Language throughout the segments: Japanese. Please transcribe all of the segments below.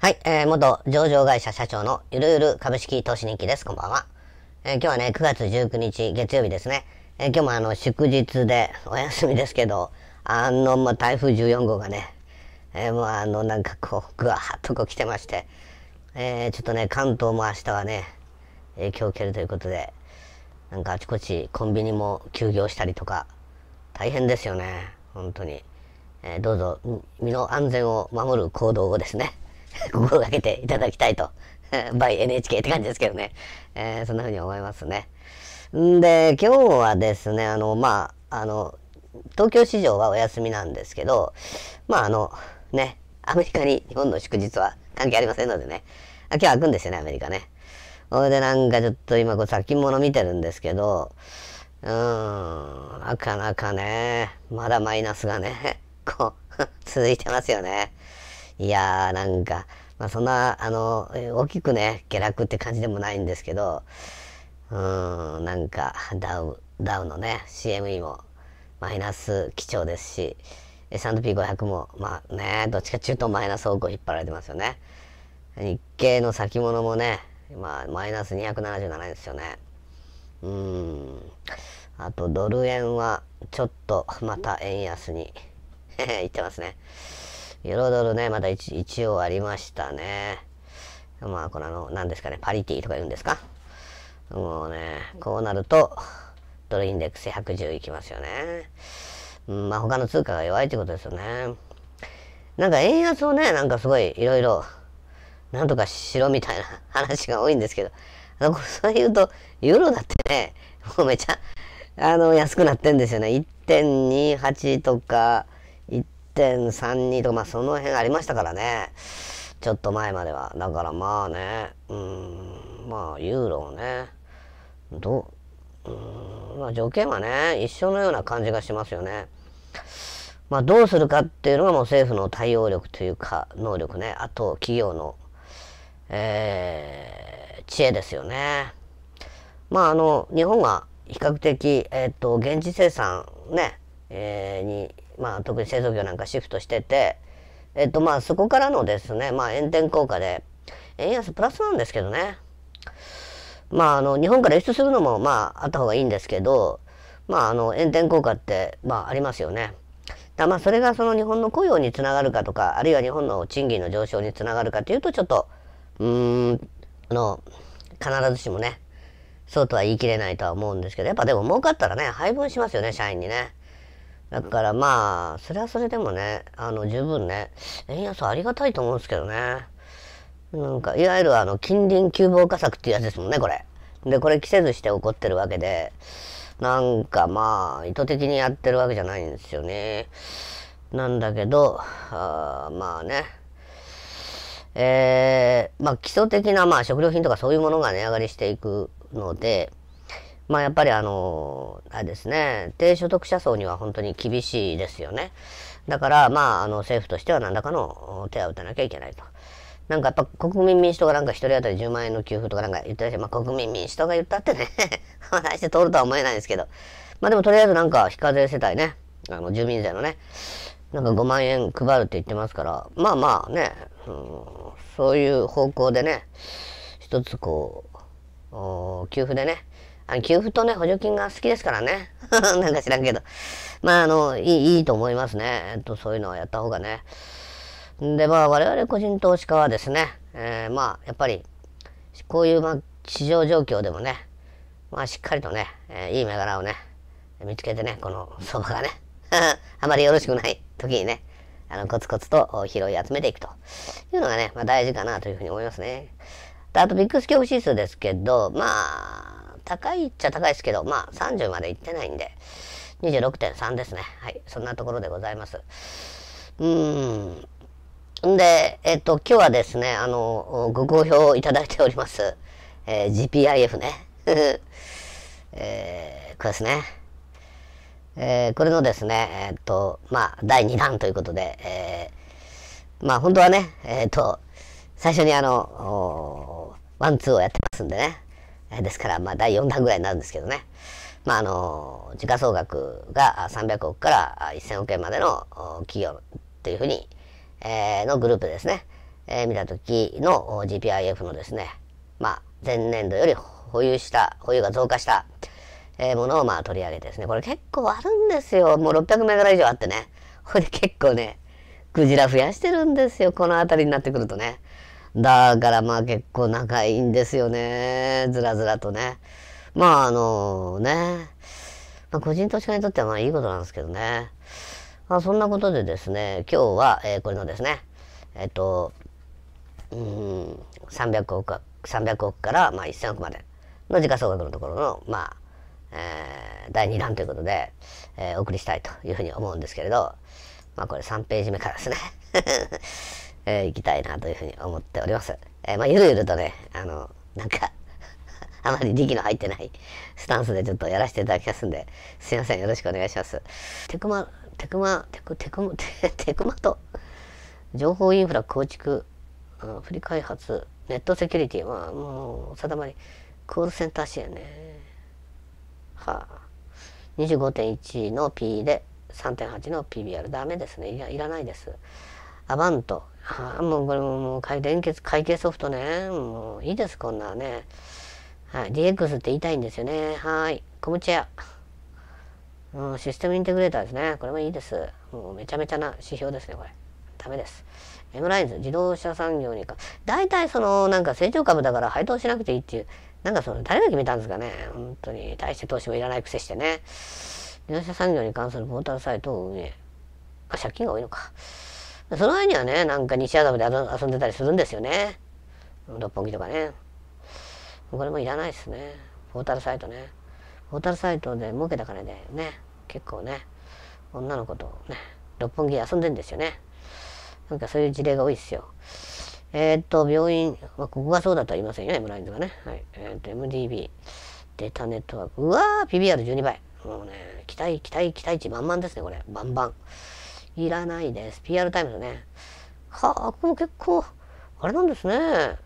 はい、えー、元上場会社社長のゆるゆる株式投資日記です。こんばんは。えー、今日はね、9月19日月曜日ですね。えー、今日もあの、祝日でお休みですけど、あの、まあ、台風14号がね、えー、もうあの、なんかこう、ぐわーっとこう来てまして、えー、ちょっとね、関東も明日はね、影響を受けるということで、なんかあちこちコンビニも休業したりとか、大変ですよね、本当に。えー、どうぞ身の安全を守る行動をですね 心がけていただきたいと。バイ NHK って感じですけどね。えー、そんな風に思いますね。んで、今日はですね、あの、まあ、あの、東京市場はお休みなんですけど、まあ、あの、ね、アメリカに日本の祝日は関係ありませんのでね。あ今日開くんですよね、アメリカね。それでなんかちょっと今こう先物見てるんですけど、うーん、なかなかね、まだマイナスがね、こう、続いてますよね。いやー、なんか、まあ、そんな、あの、大きくね、下落って感じでもないんですけど、うん、なんか、ダウ、ダウのね、CME もマイナス基調ですし、S&P500 も、まあね、どっちか中東マイナス方向引っ張られてますよね。日経の先物もね、まあ、マイナス277円ですよね。うん。あと、ドル円は、ちょっと、また円安にい ってますね。彩るね、まだ一一応ありましたね。まあ、このあの、何ですかね、パリティとか言うんですかもうね、こうなると、ドルインデックス110いきますよね。うん、まあ、他の通貨が弱いってことですよね。なんか円安をね、なんかすごいいろいろ、なんとかしろみたいな 話が多いんですけど、あの、そう言うと、ユーロだってね、もうめちゃ、あの、安くなってんですよね。1.28とか、1.32とか、まあその辺ありましたからね。ちょっと前までは。だからまあね、うん、まあユーロをね、どう、うん、まあ条件はね、一緒のような感じがしますよね。まあどうするかっていうのがもう政府の対応力というか、能力ね。あと企業の、えー、知恵ですよね。まああの、日本は比較的、えっ、ー、と、現地生産ね、えー、にまあ、特に製造業なんかシフトしてて、えっとまあ、そこからのですね、まあ、炎天効果で、円安プラスなんですけどね。まあ、あの、日本から輸出するのも、まあ、あった方がいいんですけど、まあ、あの、炎天効果って、まあ、ありますよね。だまあ、それがその日本の雇用につながるかとか、あるいは日本の賃金の上昇につながるかというと、ちょっと、うーん、あの、必ずしもね、そうとは言い切れないとは思うんですけど、やっぱでも儲かったらね、配分しますよね、社員にね。だからまあ、それはそれでもね、あの、十分ね、円安ありがたいと思うんですけどね。なんか、いわゆるあの、近隣急防火策っていうやつですもんね、これ。で、これ着せずして起こってるわけで、なんかまあ、意図的にやってるわけじゃないんですよね。なんだけど、あまあね、えー、まあ基礎的なまあ食料品とかそういうものが値上がりしていくので、まあやっぱりあの、あれですね、低所得者層には本当に厳しいですよね。だからまあ、あの政府としては何らかの手は打たなきゃいけないと。なんかやっぱ国民民主党がなんか一人当たり10万円の給付とかなんか言ってらしまあ国民民主党が言ったってね 話して通るとは思えないですけど。まあでもとりあえずなんか非課税世帯ね、あの住民税のね、なんか5万円配るって言ってますから、まあまあね、うん、そういう方向でね、一つこう、給付でね、あの給付とね、補助金が好きですからね。なんか知らんけど。まあ、あの、いい、いいと思いますね。えっと、そういうのをやった方がね。で、まあ、我々個人投資家はですね、えー、まあ、やっぱり、こういう、まあ、市場状況でもね、まあ、しっかりとね、えー、いい銘柄をね、見つけてね、この相場がね、あまりよろしくない時にね、あの、コツコツと拾い集めていくというのがね、まあ、大事かなというふうに思いますね。であと、ビックス恐怖指数ですけど、まあ、高いっちゃ高いですけど、まあ30までいってないんで、26.3ですね。はい。そんなところでございます。うーん。んで、えっ、と、今日はですね、あの、ご好評いただいております、えー、GPIF ね。えー、これですね。えー、これのですね、えっ、と、まあ、第2弾ということで、えー、まあ、本当はね、えっ、と、最初にあの、ワンツーをやってますんでね。ですから、まあ、第4弾ぐらいになるんですけどね。まあ、あの、時価総額が300億から1000億円までの企業というふうに、えー、のグループですね。えー、見た時の GPIF のですね、まあ、前年度より保有した、保有が増加した、えー、ものをまあ取り上げてですね、これ結構あるんですよ。もう600銘柄以上あってね。これで結構ね、クジラ増やしてるんですよ。この辺りになってくるとね。だからまあ結構仲いいんですよね。ずらずらとね。まああのね。まあ、個人投資家にとってはまあいいことなんですけどね。まあそんなことでですね、今日は、えー、これのですね、えっ、ー、と、うん、300億か、300億からまあ1000億までの時価総額のところの、まあ、えー、第2弾ということで、えー、お送りしたいというふうに思うんですけれど、まあこれ3ページ目からですね。えー、行きたいなというふうに思っております。えー、まあ、ゆるゆるとね、あの、なんか あまり力の入ってない スタンスでちょっとやらせていただきますんで、すいません、よろしくお願いします。テクマ、テクマ、テク、テクマ、テクマと、情報インフラ構築、振り開発、ネットセキュリティ、まあ、もう、定まり、コールセンター支援ね。はあ。25.1の P で3.8の PBR。ダメですね。いらないです。アバント、はあ、もうこれももう会連結会計ソフトね。もういいです、こんなね。はい、DX って言いたいんですよね。はい。コムチェア。うん、システムインテグレーターですね。これもいいです。もうめちゃめちゃな指標ですね、これ。ダメです。M ライズ、自動車産業にか。大体その、なんか成長株だから配当しなくていいっていう、なんかその、誰が決めたんですかね。本当に、大して投資もいらない癖してね。自動車産業に関するポータルサイトを運営。あ、借金が多いのか。その前にはね、なんか西麻布で遊んでたりするんですよね。六本木とかね。これもいらないですね。ポータルサイトね。ポータルサイトで儲けた金でね、結構ね、女の子とね、六本木で遊んでんですよね。なんかそういう事例が多いですよ。えー、っと、病院、まあ、ここがそうだとは言いませんよ、ね、M ラインとかね。はい。えー、っと、MDB、データネットワーク。うわー、PBR12 倍。もうね、期待、期待、期待値満々ですね、これ。バンバン。いらないです。PR タイムズね。はあ、これも結構、あれなんですね。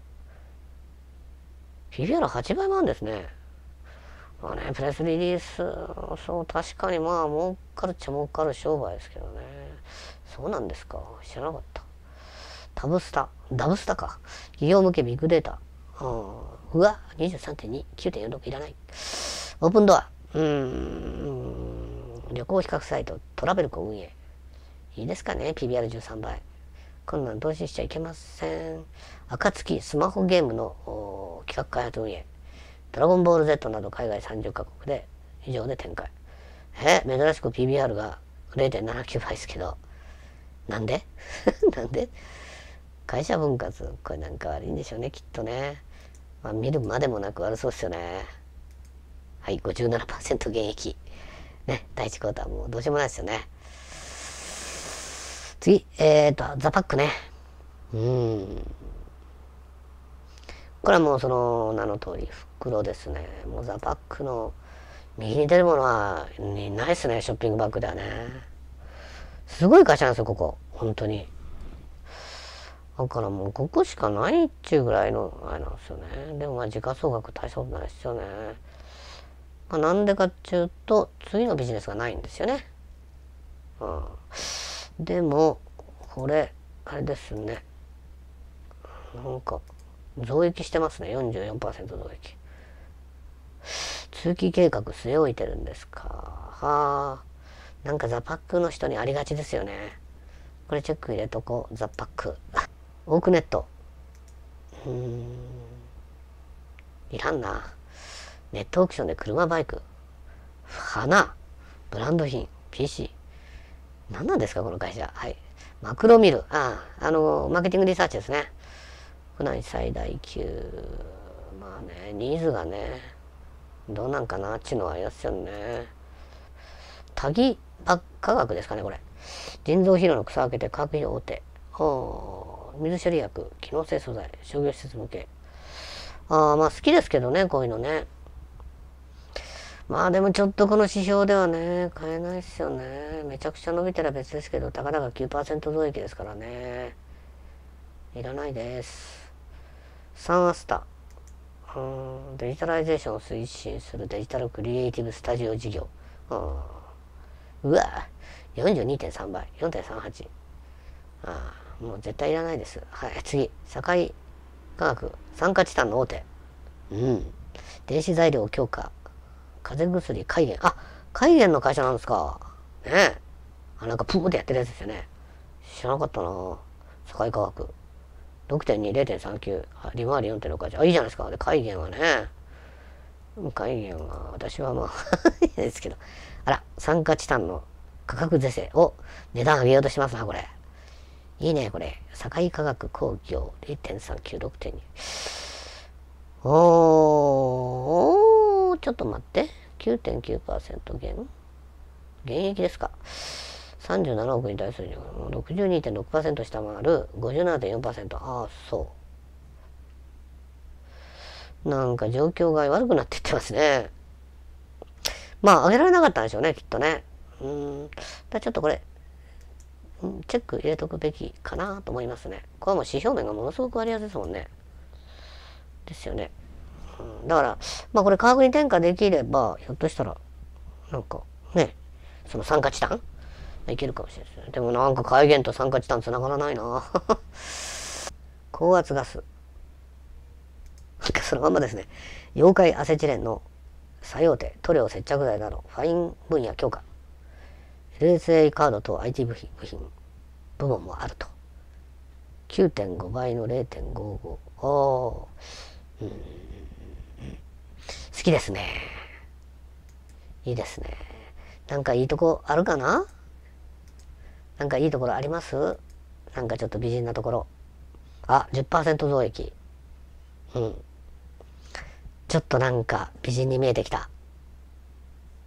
PBR8 倍もあるんですね。まあね、プレスリリース、そう、確かにまあ、儲かるっちゃ儲かる商売ですけどね。そうなんですか。知らなかった。タブスタ、ダブスタか。企業向けビッグデータ。うん、うわ、23.2、9.46いらない。オープンドア。うん、旅行比較サイト、トラベルコ運営。いいですかね ?PBR13 倍。こんなん投資しちゃいけません。暁スマホゲームの企画開発運営。ドラゴンボール Z など海外30カ国で以上で展開。え珍しく PBR が0.79倍ですけど。なんで なんで会社分割、これなんか悪いんでしょうね、きっとね。まあ、見るまでもなく悪そうっすよね。はい、57%減益。ね、第1クォーターもうどうしようもないですよね。次、えーと、ザパックね。うん。これはもうその名の通り、袋ですね。もうザパックの右に出るものは、ないっすね、ショッピングバッグだよね。すごい会社なんですよ、ここ。本当に。だからもうここしかないっちゅうぐらいのあれなんですよね。でもまあ時価総額大したことないっすよね。まあ、なんでかっちゅうと、次のビジネスがないんですよね。うん。でもこれあれですねなんか増益してますね44%増益通期計画据え置いてるんですかはあなんかザパックの人にありがちですよねこれチェック入れとこうザパックオークネットうーんいらんなネットオークションで車バイク花ブランド品 PC 何なんですか、この会社。はい。マクロミル。ああ、あの、マーケティングリサーチですね。国内最大級。まあね、ニーズがね、どうなんかなっていうのはありますよね。多義科学ですかね、これ。腎臓疲労の草分けて化学肥料大手。あ、水処理薬、機能性素材、商業施設向け。ああ、まあ好きですけどね、こういうのね。まあでもちょっとこの指標ではね、買えないっすよね。めちゃくちゃ伸びたら別ですけど、たかだか9%増益ですからね。いらないです。3アスタ。デジタライゼーションを推進するデジタルクリエイティブスタジオ事業。うわ42.3倍、4.38。ああ、もう絶対いらないです。はい、次。堺科学、酸化チタンの大手。うん。電子材料強化。風邪薬、海源。あ、海源の会社なんですか。ねえ。あ、なんかプーってやってるやつですよね。知らなかったな世界科学。6.2、0.39。利回り4 6か。あ、いいじゃないですか。で、海源はね。海源は、私はまあ いいですけど。あら、酸化チタンの価格是正を値段上げようとしますな、これ。いいね、これ。堺科学工業0.396.2。おー。もうちょっと待って。9.9%減現益ですか。37億に対する62.6%下回る57.4%。ああ、そう。なんか状況が悪くなっていってますね。まあ、上げられなかったんでしょうね、きっとね。うん。だちょっとこれ、チェック入れとくべきかなと思いますね。これはもう指標面がものすごく割安ですもんね。ですよね。だから、まあこれ科学に転嫁できれば、ひょっとしたら、なんかね、その酸化チタンいけるかもしれないでもなんか改元と酸化チタン繋がらないな 高圧ガス。なんかそのまんまですね。溶解アセチレンの作用手、塗料接着剤など、ファイン分野強化。LSA カードと IT 部品部品部門もあると。9.5倍の0.55。ああ。うん。好きですね。いいですね。なんかいいとこあるかななんかいいところありますなんかちょっと美人なところ。あ、10%増益。うん。ちょっとなんか美人に見えてきた。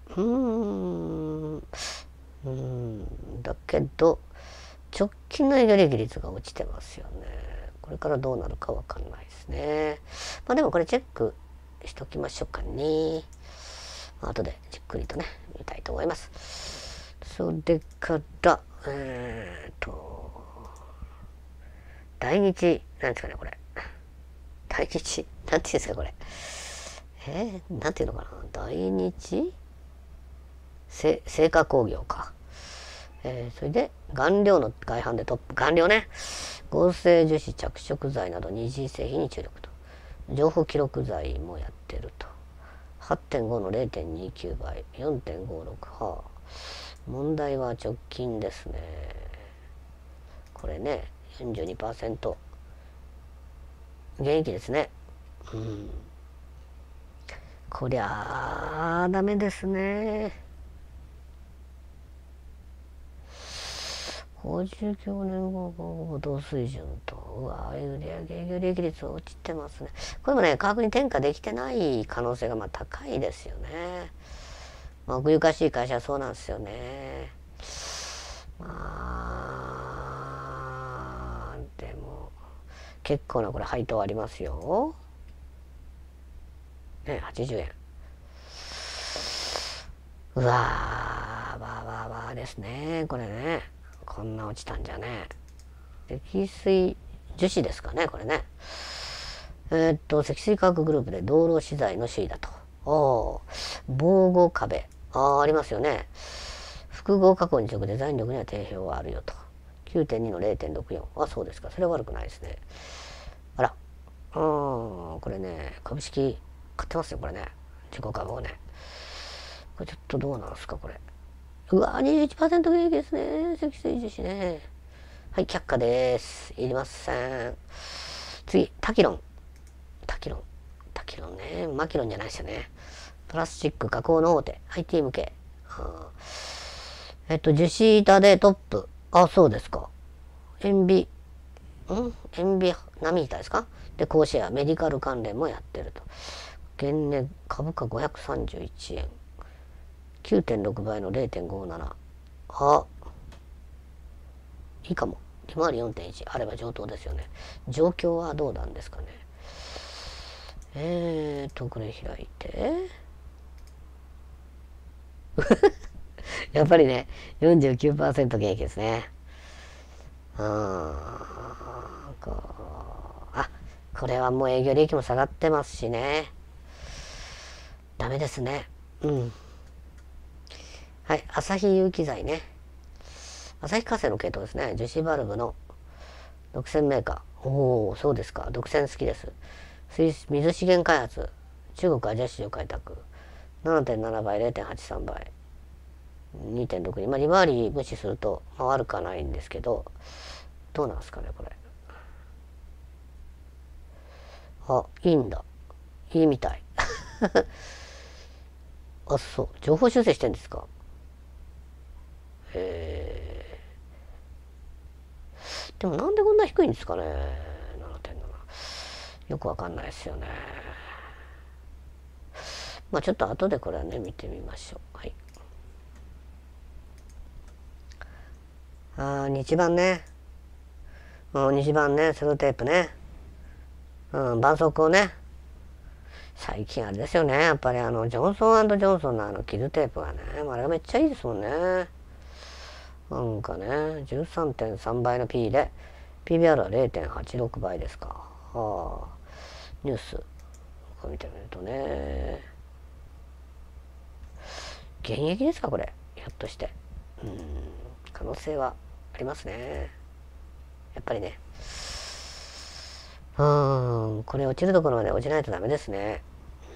うーん。うーん。だけど、直近の営業利益率が落ちてますよね。これからどうなるかわかんないですね。まあでもこれチェックしときましょうかね。後でじっくりとね、見たいと思います。それから、えー、と、大日、なんですかね、これ。大日、なんていうんですか、これ。えー、なんていうのかな、大日せ、成果工業か。えー、それで、顔料の外反でトップ、顔料ね、合成樹脂着色剤など二次製品に注力と。情報記録剤もやってると8.5の0.29倍4.56はあ問題は直近ですねこれね42%現役ですねうんこりゃあダメですね5 9年後同水準と、うわ、売上営業利益率落ちてますね。これもね、価格に転嫁できてない可能性がまあ高いですよね。まあ、奥ゆかしい会社はそうなんですよね。まあ、でも、結構なこれ配当ありますよ。ね、80円。うわー、ばあばあばあですね、これね。こんな落ちたんじゃね積水樹脂ですかねこれねえー、っと積水化学グループで道路資材の首位だとあ、防護壁ああありますよね複合加工に直デザイン力には定評はあるよと9.2の0.64あそうですかそれは悪くないですねあらうんこれね株式買ってますよこれね自己株をねこれちょっとどうなんすかこれうわー、21%元気ですね。積水樹脂ね。はい、却下です。いりません。次、タキロン。タキロン。タキロンね。マキロンじゃないですよね。プラスチック加工の大手。IT 向け。えっと、樹脂板でトップ。あ、そうですか。塩ビ、ん塩ビ波板ですかで、甲子園、メディカル関連もやってると。現年株価531円。9.6倍の0.57あいいかも利回り4.1あれば上等ですよね状況はどうなんですかねえーとこれ開いて やっぱりね49%元気ですねあーこあこれはもう営業利益も下がってますしねダメですねうんはい、朝日有機材ね。朝日化成の系統ですね。樹脂バルブの独占メーカー。おお、そうですか。独占好きです。水資源開発。中国アジア市場開拓。7.7倍、0.83倍。2.6に。まあ、利回り無視すると、まあ、悪くはないんですけど、どうなんですかね、これ。あ、いいんだ。いいみたい。あ、そう。情報修正してんですかえでもなんでこんな低いんですかね7.7よくわかんないですよねまあちょっと後でこれはね見てみましょうはいああ、日版ね日版ねセロテープねうん絆創膏ね最近あれですよねやっぱりあのジョンソンジョンソンのあの傷テープがねあれがめっちゃいいですもんねなんかね、13.3倍の P で、PBR は0.86倍ですか。はあ、ニュースを見てみるとね、現役ですか、これ。ひょっとして。うん、可能性はありますね。やっぱりね。うん、これ落ちるところまで落ちないとダメですね。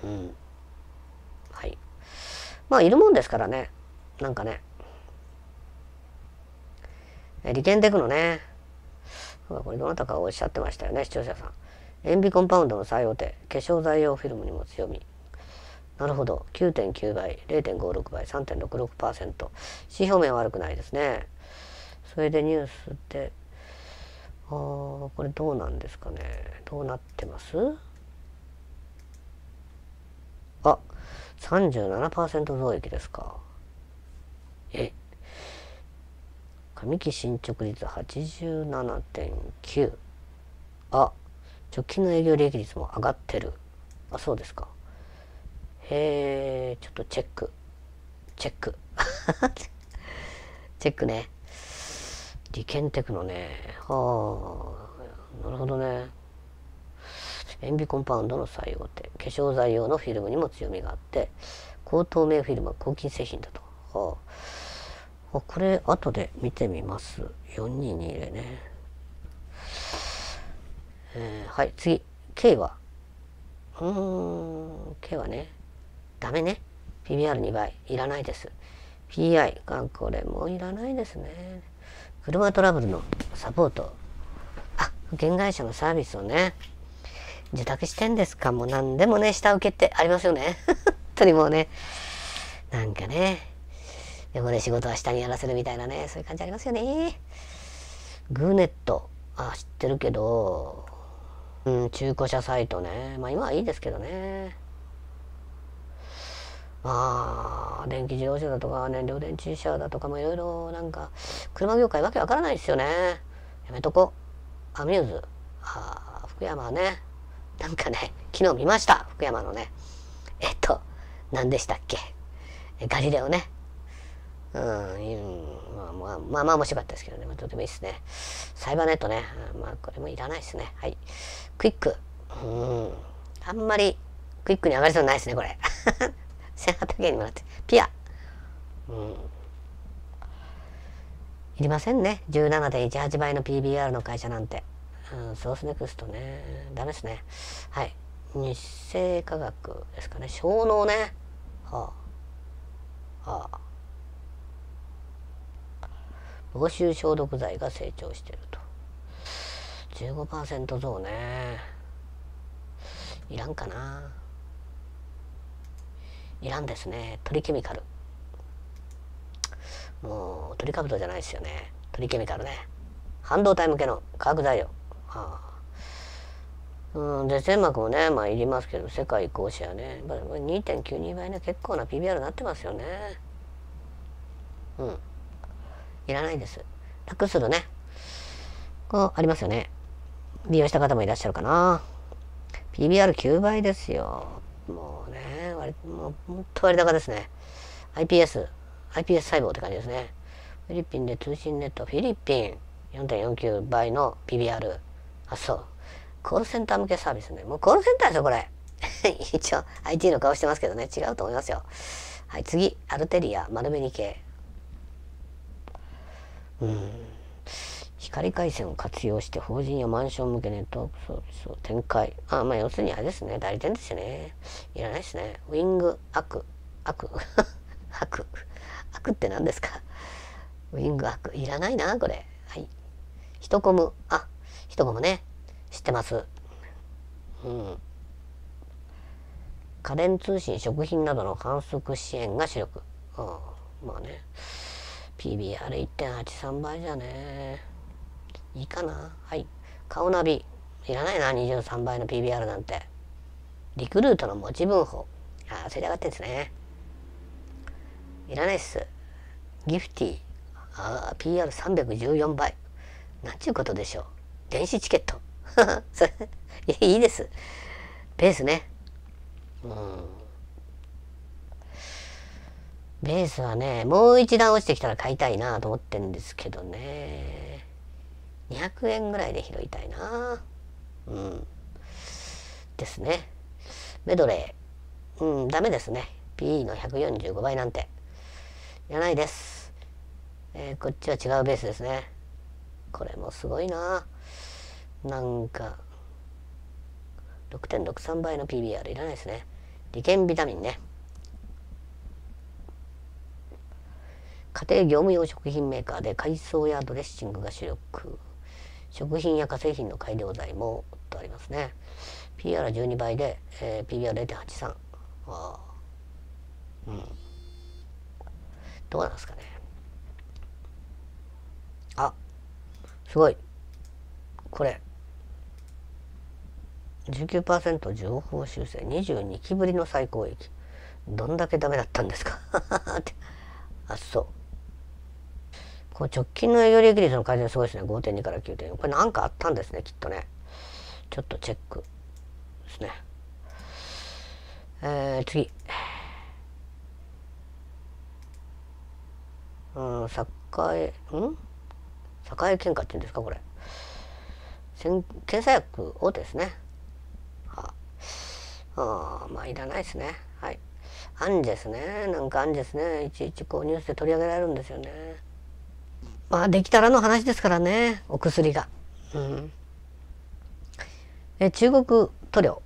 うん。はい。まあ、いるもんですからね。なんかね。点でテクのね、これどなたかおっしゃってましたよね、視聴者さん。塩ビコンパウンドの最大手、化粧材用フィルムにも強み。なるほど、9.9倍、0.56倍、3.66%。指標面悪くないですね。それでニュースで、あこれどうなんですかね。どうなってますあ、37%増益ですか。え上期進捗率87.9あ直近の営業利益率も上がってるあそうですかへえちょっとチェックチェック チェックね理研テクのねはあなるほどね塩ビコンパウンドの最大手化粧材用のフィルムにも強みがあって高透明フィルムは抗菌製品だと、はああこれ後で見てみます422でね、えー、はい次 K はうーん K はねダメね PBR2 倍いらないです PI がこれもいらないですね車トラブルのサポートあ保険会社のサービスをね受託してんですかもう何でもね下請けってありますよね 本当にもうねなんかねでもね、仕事は下にやらせるみたいなね、そういう感じありますよね。グーネット。あ、知ってるけど、うん、中古車サイトね。まあ今はいいですけどね。まあ、電気自動車だとか燃料電池車だとかもいろいろなんか、車業界わけわからないですよね。やめとこ。アミューズ。あ福山ね。なんかね、昨日見ました。福山のね。えっと、何でしたっけ。ガリレオね。うん、まあまあ、まあまあ面白かったですけどね。まあ、とてもいいですね。サイバーネットね。まあこれもいらないですね。はい。クイック。うん。あんまりクイックに上がりそうないですね、これ。1800 円にもらって。ピア。うん。いりませんね。17.18倍の PBR の会社なんて。うん、ソースネクストね。ダメですね。はい。日生科学ですかね。小脳ね。はあ。はあ。防臭消毒剤が成長してると15%増ねいらんかないらんですねトリケミカルもうトリカブトじゃないですよねトリケミカルね半導体向けの化学材料はあうん、で縁膜もね、まあ、いりますけど世界移行者はね2.92倍ね結構な PBR になってますよねうんいらないんです。楽するね。こう、ありますよね。利用した方もいらっしゃるかな。PBR9 倍ですよ。もうね、割もう本当割高ですね。iPS、iPS 細胞って感じですね。フィリピンで通信ネット、フィリピン4.49倍の PBR。あ、そう。コールセンター向けサービスね。もうコールセンターですよ、これ。一応、IT の顔してますけどね、違うと思いますよ。はい、次、アルテリア、丸紅系。うん光回線を活用して法人やマンション向けネットワークサ展開。あ、まあ要するにあれですね。代理店ですね。いらないですね。ウィング、アク、ア ク、アク。アクって何ですかウィングアク。いらないな、これ。はい。一コム、あ、一コムね。知ってます。うん。家電通信、食品などの反則支援が主力。ああ、まあね。PBR1.83 倍じゃねいいかなはい顔ナビいらないな23倍の PBR なんてリクルートの持ち分法ああそれで上がってんですねいらないっすギフティああ PR314 倍なんちゅうことでしょう電子チケット それいいですベースねうんベースはね、もう一段落ちてきたら買いたいなと思ってんですけどね。200円ぐらいで拾いたいなうん。ですね。メドレー。うん、ダメですね。p の145倍なんて。いらないです。えー、こっちは違うベースですね。これもすごいななんか、6.63倍の PBR いらないですね。利権ビタミンね。家庭業務用食品メーカーで海藻やドレッシングが主力食品や化製品の改良剤もとありますね PR12 倍で、えー、PBR0.83 あうんどうなんですかねあすごいこれ19%情報修正22期ぶりの最高益どんだけダメだったんですか あそうこ直近の営業利益率の改善すごいですね。5.2から9.4。これなんかあったんですね、きっとね。ちょっとチェックですね。えー、次。うん、栄、うん栄喧嘩っていうんですか、これ。検査薬大手ですね。はあ、あまあ、いらないですね。はい。アンジェスね。なんかアンジェスね。いちいちこうニュースで取り上げられるんですよね。まあできたらの話ですからねお薬が、うん、え中国塗料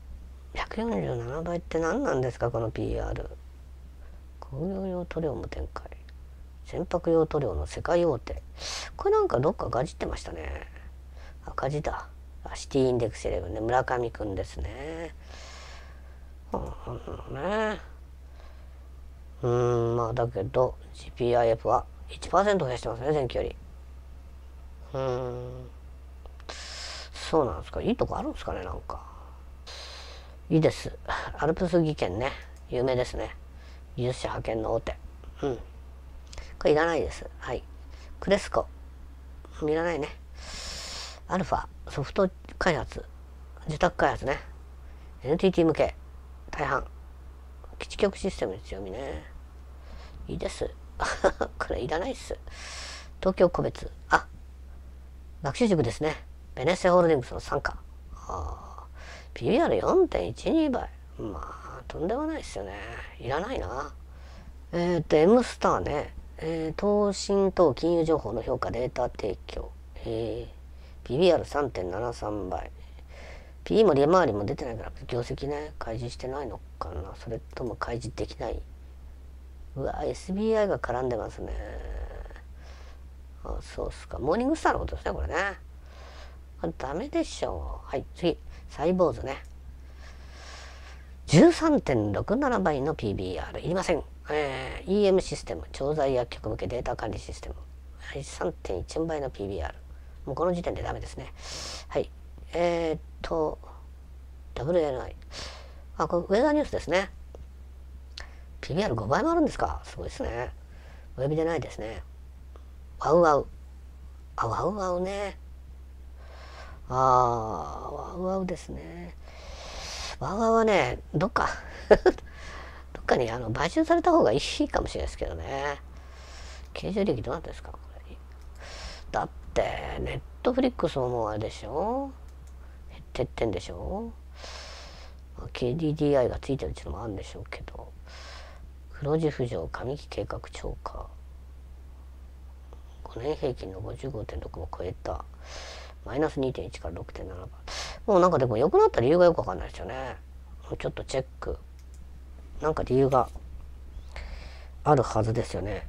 147倍って何なんですかこの PR 工業用塗料も展開船舶用塗料の世界大手これなんかどっかがじってましたね赤字だシティインデックス11で村上くんですねうんねうんまあだけど GPIF は1%増やしてますね、前期より。うーん。そうなんですか。いいとこあるんですかね、なんか。いいです。アルプス技研ね。有名ですね。技術者派遣の大手。うん。これいらないです。はい。クレスコ。いらないね。アルファ。ソフト開発。自宅開発ね。NTT 向け。大半。基地局システムに強みね。いいです。これいらないっす。東京個別。あ、学習塾ですね。ベネッセホールディングスの傘下。PBR4.12 倍。まあ、とんでもないっすよね。いらないな。えっ、と、M スターね。えー、投信等金融情報の評価データ提供。えー、PBR3.73 倍。p も利回りも出てないから、業績ね、開示してないのかな。それとも開示できないうわ SBI が絡んでますねあそうっすかモーニングスターのことですねこれねあダメでしょうはい次サイボーズね13.67倍の PBR いりません、えー、EM システム調剤薬局向けデータ管理システム、はい、3.1倍の PBR もうこの時点でダメですねはいえー、っと WNI あこれウェザーニュースですね PBR5 倍もあるんですかすごいですね。お呼びでないですね。ワウワウ。あ、ワウワウね。あー、ワウワウですね。ワウワウはね、どっか どっかにあの買収された方がいいかもしれないですけどね。経常利益どうなったんですかこれだって、ネットフリックスももうあれでしょ減ってってんでしょ ?KDDI がついてるっていうのもあるんでしょうけど。黒字浮上上期計画超過5年平均の55.6も超えたマイナス2.1から6.7倍もうなんかでも良くなった理由がよくわかんないですよねちょっとチェックなんか理由があるはずですよね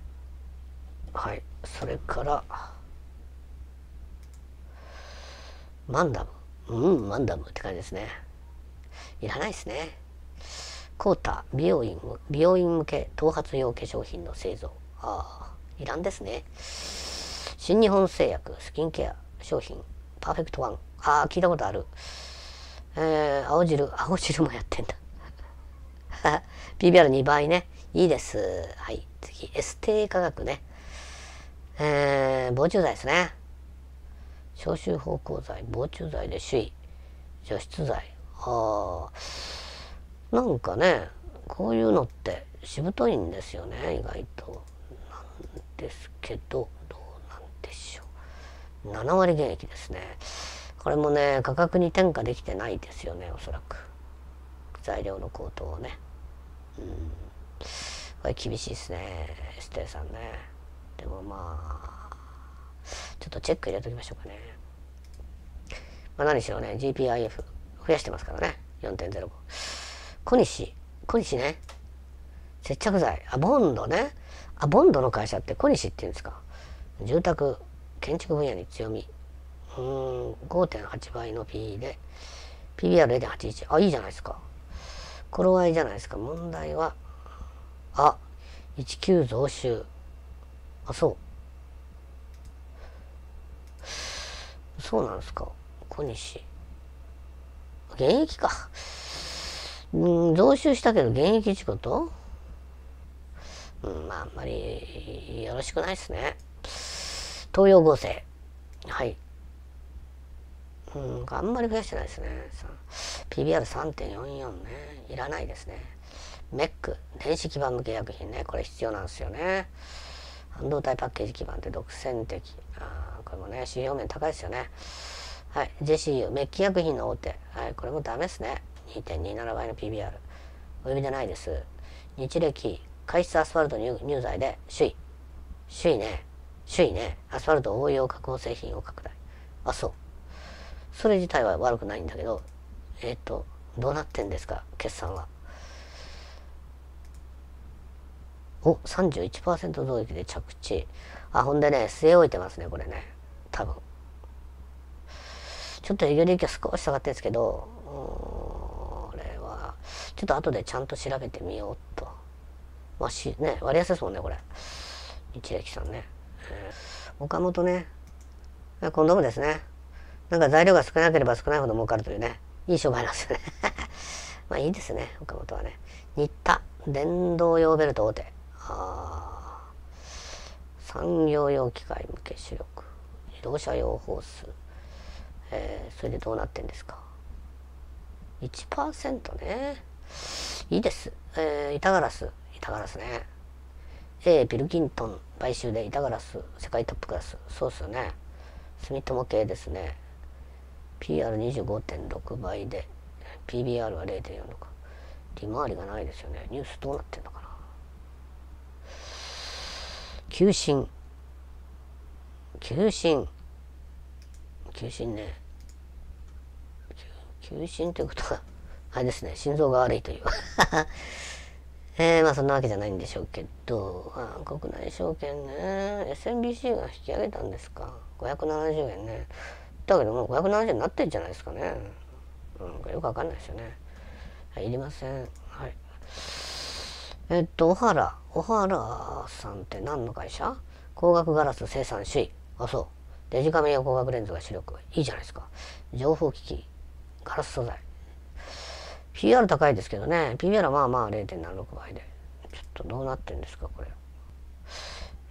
はいそれからマンダムうんマンダムって感じですねいらないですねコータ美容院美容院向け頭髪用化粧品の製造ああいらんですね新日本製薬スキンケア商品パーフェクトワンああ聞いたことあるえー、青汁青汁もやってんだ PBR2 倍ねいいですはい次エステ化学ねえー、防虫剤ですね消臭芳香剤防虫剤で首位除湿剤ああなんかねこういうのってしぶといんですよね意外と。なんですけどどうなんでしょう7割減益ですね。これもね価格に転嫁できてないですよねおそらく材料の高騰をね。うんこれ厳しいですねステイさんね。でもまあちょっとチェック入れときましょうかね。まあ、何しろね GPIF 増やしてますからね4.05。小西小西ね接着剤あボンドねあボンドの会社って小西っていうんですか住宅建築分野に強みうーん5.8倍の PE で PBR0.81 あいいじゃないですか頃合いじゃないですか問題はあ19増収あそうそうなんですか小西現役かうん、増収したけど現役事故と、うん、まあ、あんまりよろしくないですね。東洋合成。はい。うん、あんまり増やしてないですね。PBR3.44 ね。いらないですね。メック、電子基盤向け薬品ね。これ必要なんですよね。半導体パッケージ基盤って独占的。あこれもね、収容面高いですよね。はい。ジェシー、メッキ薬品の大手。はい。これもダメですね。2.27倍の PBR おびでないです日暦海出アスファルト入材で首位首位ね首位ねアスファルト応用加工製品を拡大あそうそれ自体は悪くないんだけどえっ、ー、とどうなってんですか決算はお31%増益で着地あほんでね据え置いてますねこれね多分ちょっと営業利益は少し下がってるんですけどちょっと後でちゃんと調べてみようと。まあ、し、ね、割安ですもんね、これ。一力さんね。えー、岡本ね、コンドームですね。なんか材料が少なければ少ないほど儲かるというね、いい商売なんですよね。まあいいですね、岡本はね。新田、電動用ベルト大手。あ産業用機械向け主力。自動車用ホース。えー、それでどうなってんですか。1%ね。いいです。えー、板ガラス。板ガラスね。A、ビルキントン買収で板ガラス、世界トップクラス。そうっすよね。住友系ですね。PR25.6 倍で、PBR は0.4とか。利回りがないですよね。ニュースどうなってんのかな。求心。求心。求心ね。急進ということは、あれですね、心臓が悪いという えー、まあそんなわけじゃないんでしょうけど、あ国内証券ね、SMBC が引き上げたんですか。570円ね。だけどもう570円になってんじゃないですかね。うん、よくわかんないですよね。はい、いりません。はい。えっと、小原。小原さんって何の会社光学ガラス生産首位。あ、そう。デジカメや光学レンズが主力。いいじゃないですか。情報機器。ガラス素材 PR 高いですけどね p r はまあまあ0.76倍でちょっとどうなってんですかこれ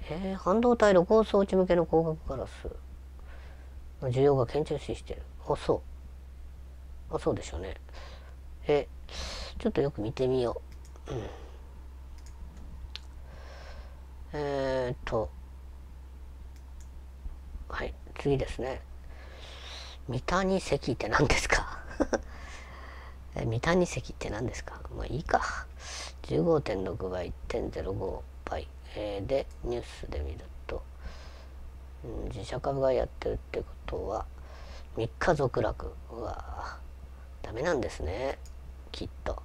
えー、半導体6号装置向けの光学ガラス需要が顕著視してるあそうあそうでしょうねえちょっとよく見てみよう、うん、えー、っとはい次ですね三谷石って何ですか 三谷石って何ですかまあいいか。15.6倍、1.05倍、えー、で、ニュースで見ると、うん、自社株がやってるってことは、3日続落。うわダメなんですね。きっと。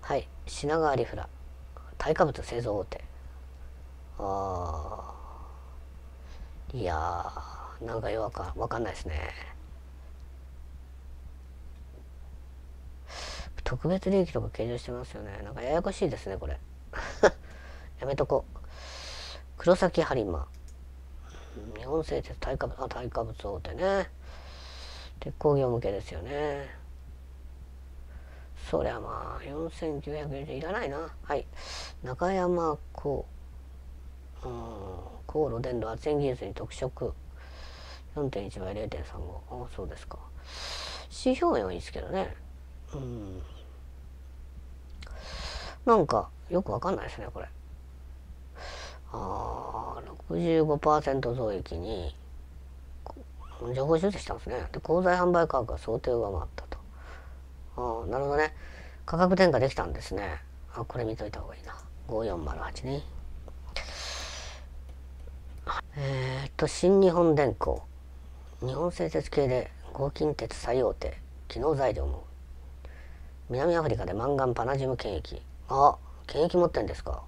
はい。品川リフラ。耐火物製造大手。ああ。いやー、なんかよくわかんないですね。特別利益とか計上してますよね。なんかややこしいですね、これ。やめとこう。黒崎播磨。日本製鉄耐火物、あ、耐火物大手ね。鉄鋼業向けですよね。そりゃまあ、4940いらないな。はい。中山こうん、高炉電炉圧電技術に特色。4.1倍0.35。あ、そうですか。指標はいいですけどね。うん。なんか、よくわかんないですね、これ。あー、65%増益に、情報修正したんですね。で、鋼材販売価格が想定上回ったと。ああ、なるほどね。価格転嫁できたんですね。あ、これ見といた方がいいな。5408ね。えー、っと、新日本電工。日本製鉄系で合金鉄最大手。機能材料も。南アフリカでマンガンパナジウム検疫。あ、検疫持ってんですか。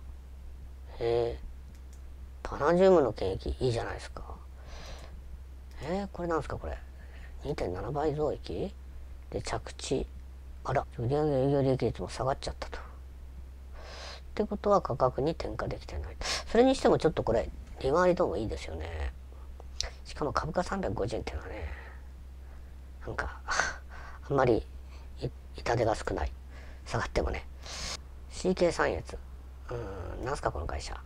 へえ。パナジウムの検疫いいじゃないですか。えー、これなんですかこれ。2.7倍増益で着地。あら、売上営業利益率も下がっちゃったと。ってことは価格に転嫁できてない。それにしてもちょっとこれ、利回りどうもいいですよね。しかも株価350円っていうのはね、なんか、あんまり痛手が少ない。下がってもね。CK 産月うん何すかこの会社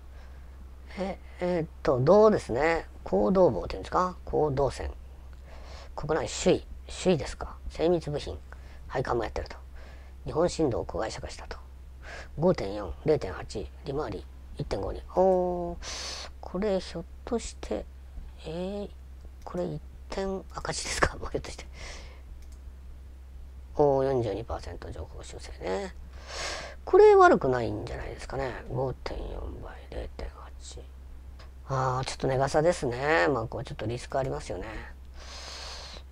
ええー、っと銅ですね行動棒っていうんですか行動線国内首位首位ですか精密部品配管もやってると日本振動を子会社化したと5.40.8利回り1.5におこれひょっとしてえー、これ1点赤字ですかもうひょっとしておお42%情報修正ねこれ悪くないんじゃないですかね。5.4倍、0.8。ああ、ちょっと寝傘ですね。まあ、こうちょっとリスクありますよね。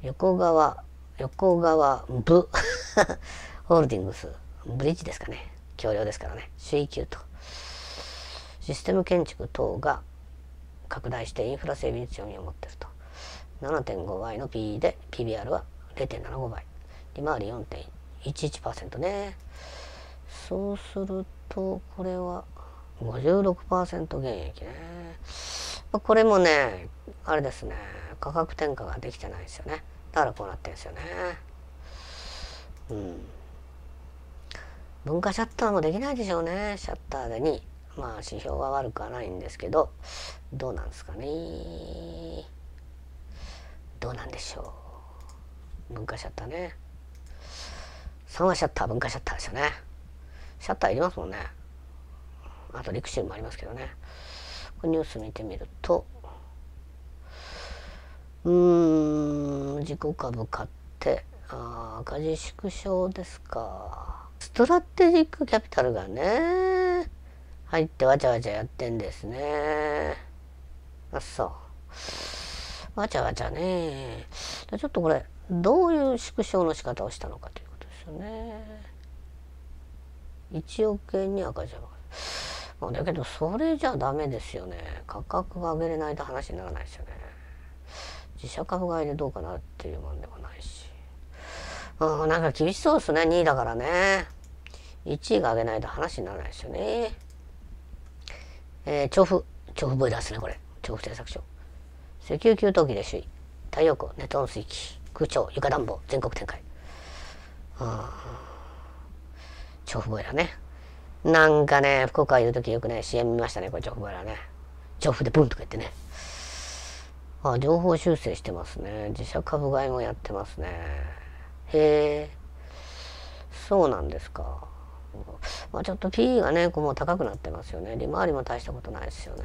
横側、横側、ブ、ホールディングス、ブリッジですかね。橋梁ですからね。水位級と。システム建築等が拡大してインフラ整備に強みを持っていると。7.5倍の P で、PBR は0.75倍。利回り4.11%ね。そうするとこれは56%減益ねこれもねあれですね価格転嫁ができてないですよねだからこうなってんですよねうん文化シャッターもできないでしょうねシャッターでにまあ指標は悪くはないんですけどどうなんですかねどうなんでしょう文化シャッターね3話シャッター文化シャッターですよねシャッターいりますもんね。あと、リクシーもありますけどね。ニュース見てみると、うーん、自己株買って、あ赤字縮小ですか。ストラテジックキャピタルがね、入ってわちゃわちゃやってんですね。あっそう。わちゃわちゃね。ちょっとこれ、どういう縮小の仕方をしたのかということですよね。1億円に赤字幅まあ、だけどそれじゃダメですよね価格が上げれないと話にならないですよね自社株買いでどうかなっていうもんでもないしうんなんか厳しそうですね2位だからね1位が上げないと話にならないですよねえー、調布調布ボイーですねこれ調布製作所石油給湯器で首位太陽光ネットの水域空調床暖房全国展開ああ調布ボラね。なんかね、福岡いるときよくね、CM 見ましたね、これ、調布ボイラね。ね。調布でブンとか言ってね。あ、情報修正してますね。自社株買いもやってますね。へえ。そうなんですか。まあ、ちょっと p がね、もう高くなってますよね。利回りも大したことないですよね。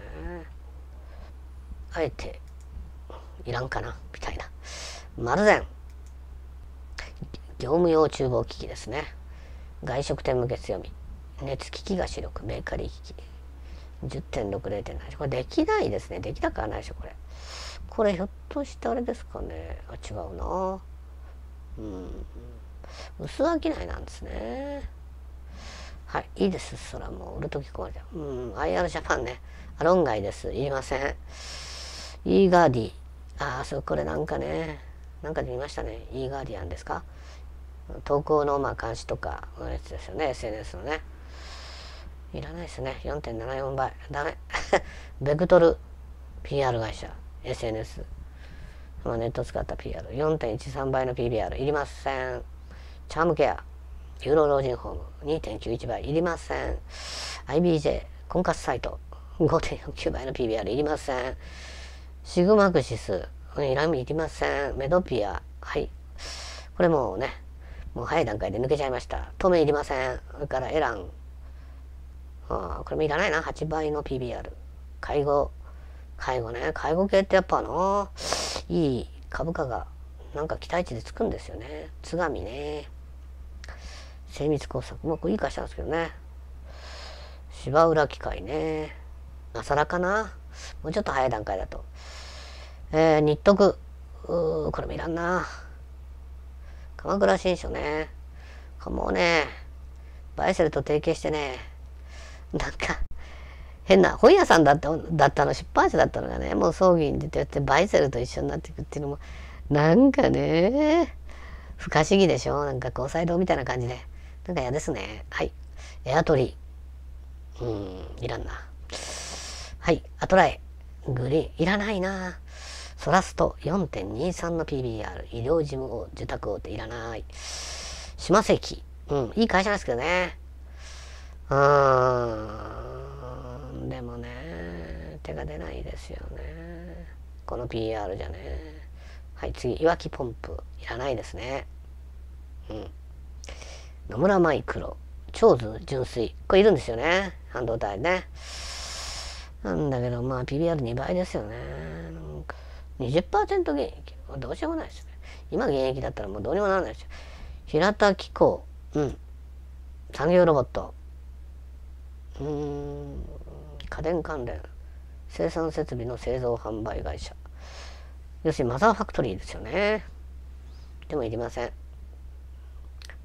あえて、いらんかな、みたいな。丸善。業務用厨房機器ですね。外食店向け強み熱機器が主力メーカリー機器10.60.8これできないですねできなくはないでしょこれこれひょっとしてあれですかねあ違うなうん薄商いなんですねはい、いいです。そらもう売るとき壊れちゃう。うん、IR ジャパンね。ン論外です。言いません。イーガーディ。ああ、そう、これなんかね、なんかで見ましたね。イーガーディアンですか投稿のまあ監視とかのやつですよね SNS のねいらないですね4.74倍ダメ ベクトル PR 会社 SNS まあ、ネット使った PR4.13 倍の PBR いりませんチャームケアユーロ老人ホーム2.91倍いりません IBJ 婚活サイト5.49倍の PBR いりませんシグマクシスいらみいりませんメドピアはいこれもうねもう早い段階で抜けちゃいました。止めいりません。それからエラン。あこれもいらないな。8倍の PBR。介護。介護ね。介護系ってやっぱあの、いい株価が、なんか期待値でつくんですよね。津上ね。精密工作。うまくいい会社なんですけどね。芝浦機械ね。朝らかな。もうちょっと早い段階だと。えー、日徳。これもいらんな。鎌倉新書ね。もうね、バイセルと提携してね、なんか、変な本屋さんだっただったの出版社だったのがねもう葬儀に出てやってバイセルと一緒になっていくっていうのもなんかね不可思議でしょなんか交際堂みたいな感じでなんか嫌ですねはいエアトリーうんいらんなはいアトライグリーンいらないなソラスト4.23の PBR、医療事務を受託っていらない。島関、うん、いい会社ですけどね。うーん、でもね、手が出ないですよね。この PR じゃね。はい、次、いわきポンプ、いらないですね。うん。野村マイクロ、超図純粋。これいるんですよね。半導体ね。なんだけど、まあ PBR2 倍ですよね。なんか20%現役。これどうしようもないですね。今現役だったらもうどうにもならないですよ。平田紀子、うん。産業ロボット。うん。家電関連。生産設備の製造販売会社。要するにマザーファクトリーですよね。でもいりません。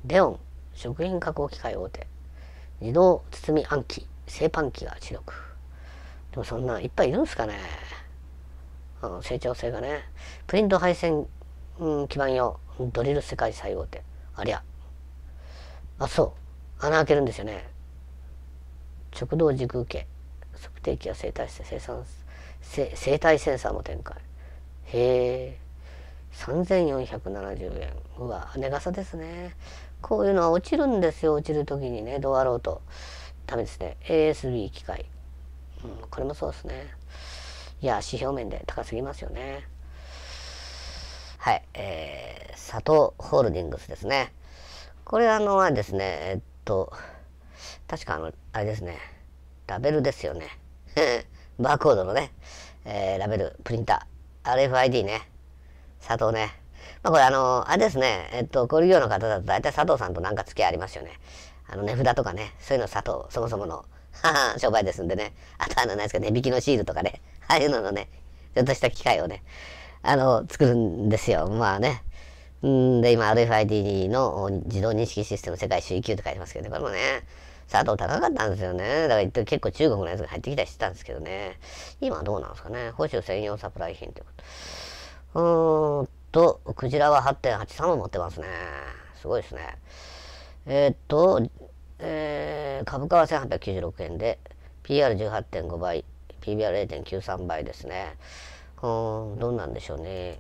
デオン、食品加工機械大手。自動包み暗記、製パン機が主力。でもそんないっぱいいるんすかね。成長性がね。プリント配線、うん、基盤用、ドリル世界最大手。ありゃ。あ、そう。穴開けるんですよね。直道軸受け。測定器や生体生産生体センサーも展開。へえ。3470円。うわ、値傘ですね。こういうのは落ちるんですよ。落ちる時にね、どうあろうと。ダメですね。ASB 機械。うん、これもそうですね。いや、指標面で高すぎますよね。はい、えー、佐藤ホールディングスですね。これあの、あれですね、えっと、確かあの、あれですね、ラベルですよね。バーコードのね、えー、ラベル、プリンター、RFID ね、佐藤ね。まあ、これあの、あれですね、えっと、小売業の方だと大体佐藤さんとなんか付き合いありますよね。あの、値札とかね、そういうの佐藤、そもそもの、商売ですんでね。あとあの、何ですか、値引きのシールとかね。ああいうののね、ちょっとした機械をね、あの、作るんですよ。まあね。んで、今、RFID の自動認識システム世界周囲級って書いてますけど、ね、これもね、佐藤高かったんですよね。だから結構中国のやつが入ってきたりしてたんですけどね。今どうなんですかね。保守専用サプライ品ってうこと。うーんと、クジラは8.83を持ってますね。すごいですね。えー、っと、えー、株価は1896円で、PR18.5 倍、PBR0.93 倍ですね。うん、どうなんでしょうね。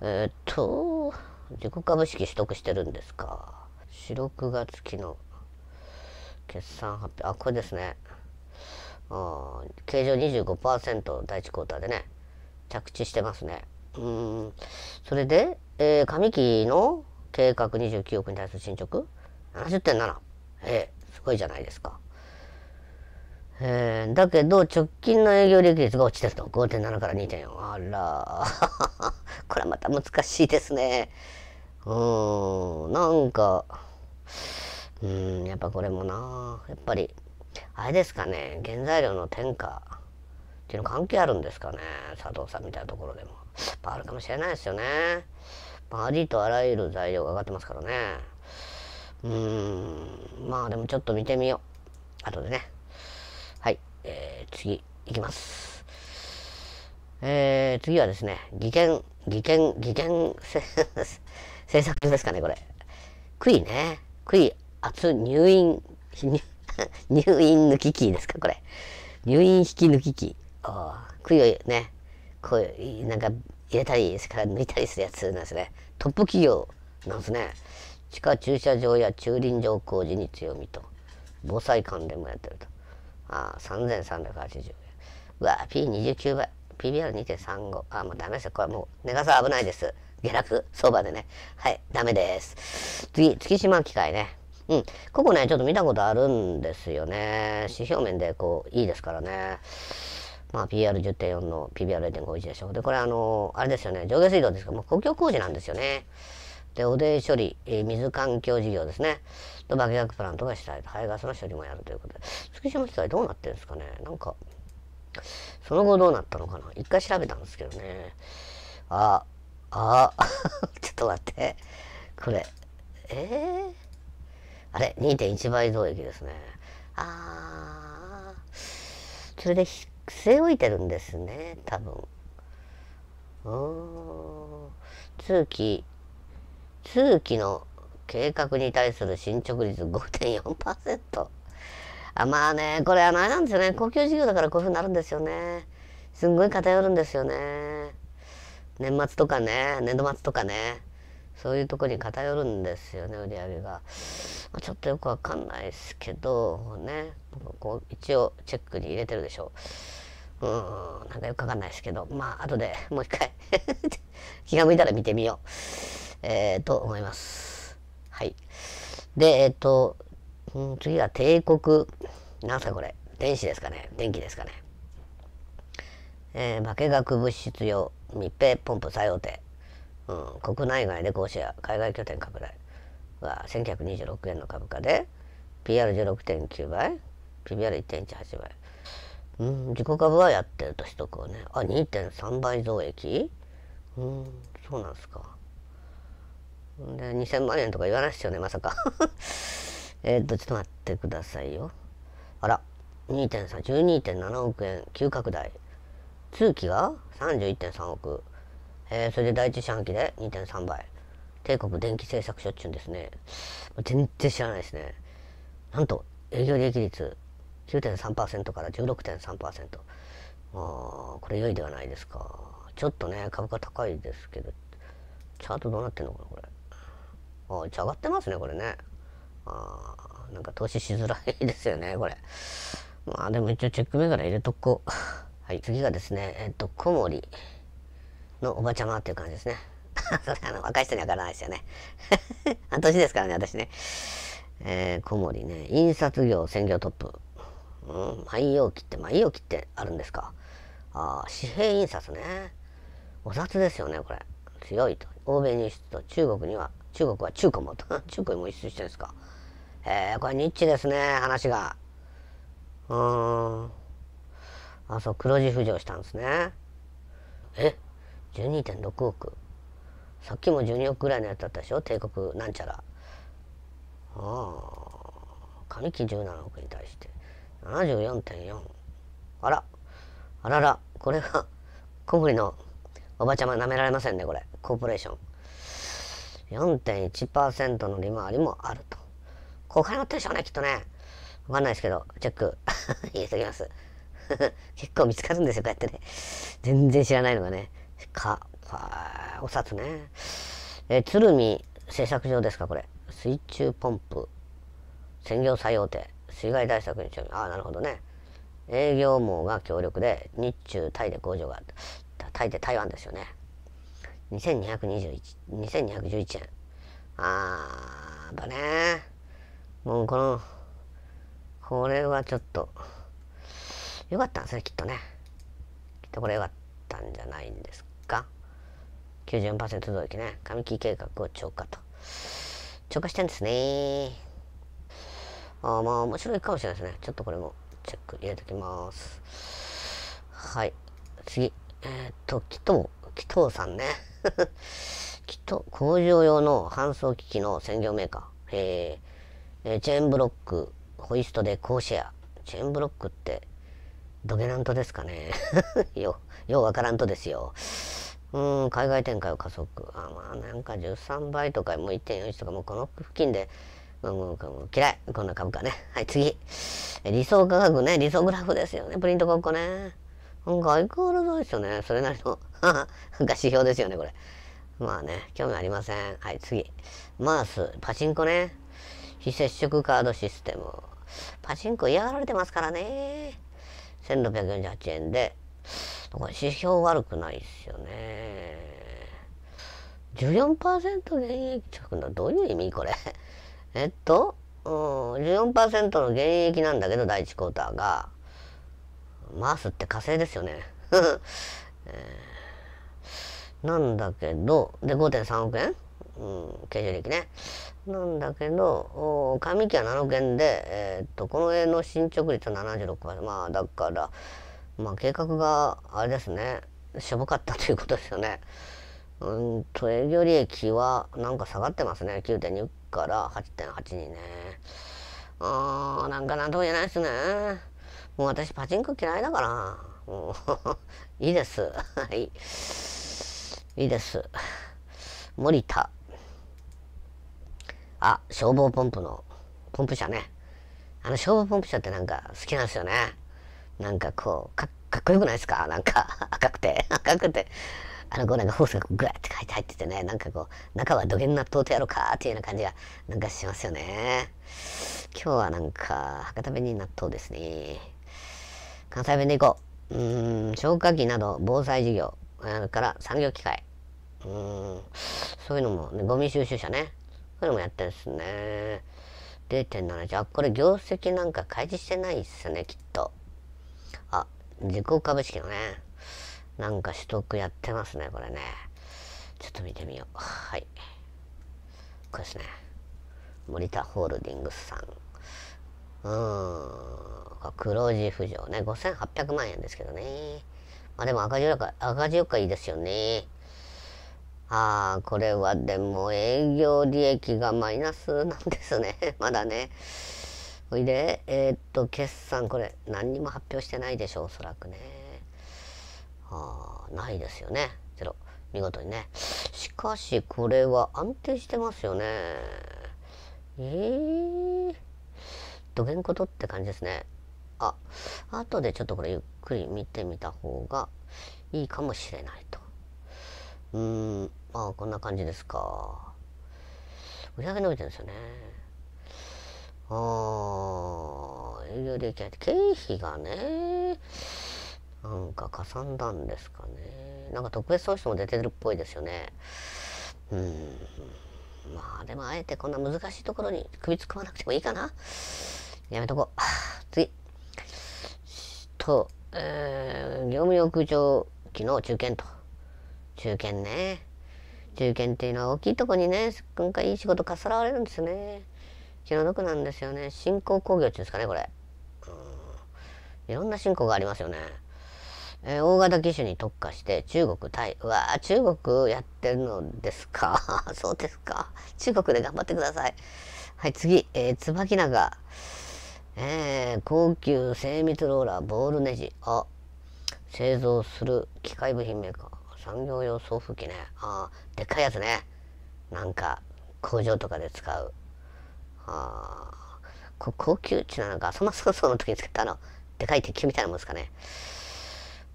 えー、っと、自己株式取得してるんですか。4、6月期の決算発表。あ、これですね。形状25%第1クォーターでね、着地してますね。うん、それで、えー、上期の計画29億に対する進捗70.7。ええー、すごいじゃないですか。えー、だけど、直近の営業利益率が落ちてると。5.7から2.4。あら これまた難しいですね。うーん、なんか、うん、やっぱこれもな、やっぱり、あれですかね、原材料の転嫁っていうの関係あるんですかね、佐藤さんみたいなところでも。あるかもしれないですよね。ありとあらゆる材料が上がってますからね。うーん、まあでもちょっと見てみよう。後でね。えー、次、いきます。えー、次はですね、技研、技研、技研 制作ですかね、これ。杭ね。杭、圧入院、入院抜き機ですか、これ。入院引き抜き機。杭をね、こう、なんか入れたり、それから抜いたりするやつなんですね。トップ企業なんですね。地下駐車場や駐輪場工事に強みと。防災関連もやってると。あ3380円。うわ、P29 倍。PBR2.35。あ、もうダメですよ。これもう、寝傘さ危ないです。下落相場でね。はい、ダメです。次、月島機械ね。うん。ここね、ちょっと見たことあるんですよね。指標面で、こう、いいですからね。まあ、PR10.4 の PBR0.51 でしょう。で、これ、あのあれですよね。上下水道ですけども、公共工事なんですよね。で、汚泥処理、えー、水環境事業ですね。と、爆薬プラントが主体と、排ガスの処理もやるということで。月島機械どうなってるんですかねなんか、その後どうなったのかな一回調べたんですけどね。あ、あ、ちょっと待って。これ、えー、あれ、2.1倍増益ですね。あー、それでひ、据え置いてるんですね、多分。うーん。通期通期の計画に対する進捗率5.4%。あまあね、これあれなんですよね。公共事業だからこういうふうになるんですよね。すんごい偏るんですよね。年末とかね、年度末とかね。そういうとこに偏るんですよね、売り上げが。まあ、ちょっとよくわかんないですけど、ね。こう一応チェックに入れてるでしょう。うん、なんかよくわかんないですけど、まあ、後でもう一回 気が向いたら見てみよう。えー、と思います。はい。で、えっ、ー、と、次は帝国。なんすかこれ。電子ですかね電気ですかね。えー、化学物質用密閉ポンプ最大手。うん、国内外でこうしや、海外拠点拡大は1926円の株価で、PR16.9 倍、PBR1.18 倍。うん、自己株はやってるととこうね。あ、2.3倍増益うん、そうなんですか。で、2000万円とか言わないっすよね、まさか えっと、ちょっと待ってくださいよ。あら、2.3、12.7億円、急拡大。通期が31.3億。えー、それで第一四半期で2.3倍。帝国電気製作所っちゅうんですね。全然知らないですね。なんと、営業利益率9.3%から16.3%。あー、これ良いではないですか。ちょっとね、株価高いですけど、チャートどうなってんのかな、これ。あじ上がってますね、これね。あなんか投資しづらいですよね、これ。まあでも一応チェック銘柄入れとこう。はい、次がですね、えっと、小森のおばちゃまっていう感じですね。それあの若い人にはからないですよね。半年ですからね、私ね。えー、小森ね、印刷業専業トップ。うん、廃容器って、まあ、容器ってあるんですか。ああ、紙幣印刷ね。お札ですよね、これ。強いと。欧米に輸出と中国には中国は中華も、中国も輸出してるんですか。えー、これニッチですね、話が。うーん。あ、そう、黒字浮上したんですね。え ?12.6 億。さっきも12億ぐらいのやつだったでしょ帝国なんちゃら。ああ。上期17億に対して。74.4。あら。あらら。これは、小栗のおばちゃま舐められませんね、これ。コーポレーション。4.1%の利回りもあると。公開のなってしょうね、きっとね。わかんないですけど、チェック入れときます。結構見つかるんですよ、こうやってね。全然知らないのがね。か、はお札ね。え鶴見製作所ですか、これ。水中ポンプ。専業採用手。水害対策に注意。ああ、なるほどね。営業網が強力で、日中タイで工場があった。タイで台湾ですよね。2 2 1 1円。あー、やっぱね。もうこの、これはちょっと、よかったんですね、きっとね。きっとこれよかったんじゃないんですか。94%動域ね。紙切計画を超過と。超過してんですね。あーまあ面白いかもしれないですね。ちょっとこれもチェック入れておきます。はい。次。えー、っと、きっと紀藤さんね。きっと工場用の搬送機器の専業メーカー。えー、チェーンブロック、ホイストで高シェア。チェーンブロックって、ドゲナントですかね。よ、ようわからんとですよ。うん、海外展開を加速。あまあ、なんか13倍とか、もう1.41とか、もうこの付近で、うもう嫌い。こんな株価ね。はい、次。理想価格ね、理想グラフですよね。プリントここね。相変わらないですよね。それなりの が指標ですよね、これ。まあね、興味ありません。はい、次。マース、パチンコね。非接触カードシステム。パチンコ嫌がられてますからね。1648円で。これ指標悪くないですよね。14%減益着だ。どういう意味これ。えっと、うん、14%の減益なんだけど、第1クォーターが。マースって火星ですよね。なんだけど、で、5.3億円うん、経常利益ね。なんだけど、上期は7億円で、えー、っと、この絵の進捗率は76%。まあ、だから、まあ、計画が、あれですね、しょぼかったということですよね。うんと、営業利益は、なんか下がってますね。9.2から8.8にね。あー、なんかなんとも言えないですね。もう私パチンコ嫌いだから、いいです。はい。いいです。森田。あ、消防ポンプの、ポンプ車ね。あの消防ポンプ車ってなんか好きなんですよね。なんかこう、かかっこよくないですかなんか赤くて、赤くて。あの、こうなんかホースがグワって入って入っててね、なんかこう、中は土下納豆とやろうかっていうような感じがなんかしますよね。今日はなんか、博多弁に納豆ですね。関西弁でいこう。うん、消火器など防災事業から産業機械。うん、そういうのも、ね、ゴミ収集車ね。そういうのもやってるんですね。0 7ゃあ、これ業績なんか開示してないっすね、きっと。あ、自己株式のね。なんか取得やってますね、これね。ちょっと見てみよう。はい。これですね。森田ホールディングスさん。うん。黒字浮上ね。5800万円ですけどね。まあでも赤字よか、赤字よかいいですよね。ああ、これはでも営業利益がマイナスなんですね。まだね。ほいで、えー、っと、決算これ何にも発表してないでしょう、おそらくね。ああ、ないですよね。ゼロ。見事にね。しかし、これは安定してますよね。ええーどげんことって感じですね。あ、後でちょっとこれゆっくり見てみた方がいいかもしれないと。うーん、まあこんな感じですか。売上伸びてるんですよね。ああ、営業利益ない経費がね、なんかかさんだんですかね。なんか特別損失も出てるっぽいですよね。うん。まあでもあえてこんな難しいところに首突っ込まなくてもいいかな。やめとこう。次。と、えー、業務用空調機能中堅と。中堅ね。中堅っていうのは大きいとこにね、今回いい仕事かっさらわれるんですよね。気の毒なんですよね。新興工業中ですかね、これ。うん。いろんな新興がありますよね。えー、大型機種に特化して中国、タイ。うわ中国やってるのですか。そうですか。中国で頑張ってください。はい、次。えー、椿長。えー、高級精密ローラー、ボールネジ。あ、製造する機械部品メーカー。産業用送風機ね。あでっかいやつね。なんか、工場とかで使う。あ高級値なのか、そんなそうそうの時に作ったあの、でかい鉄球みたいなもんですかね。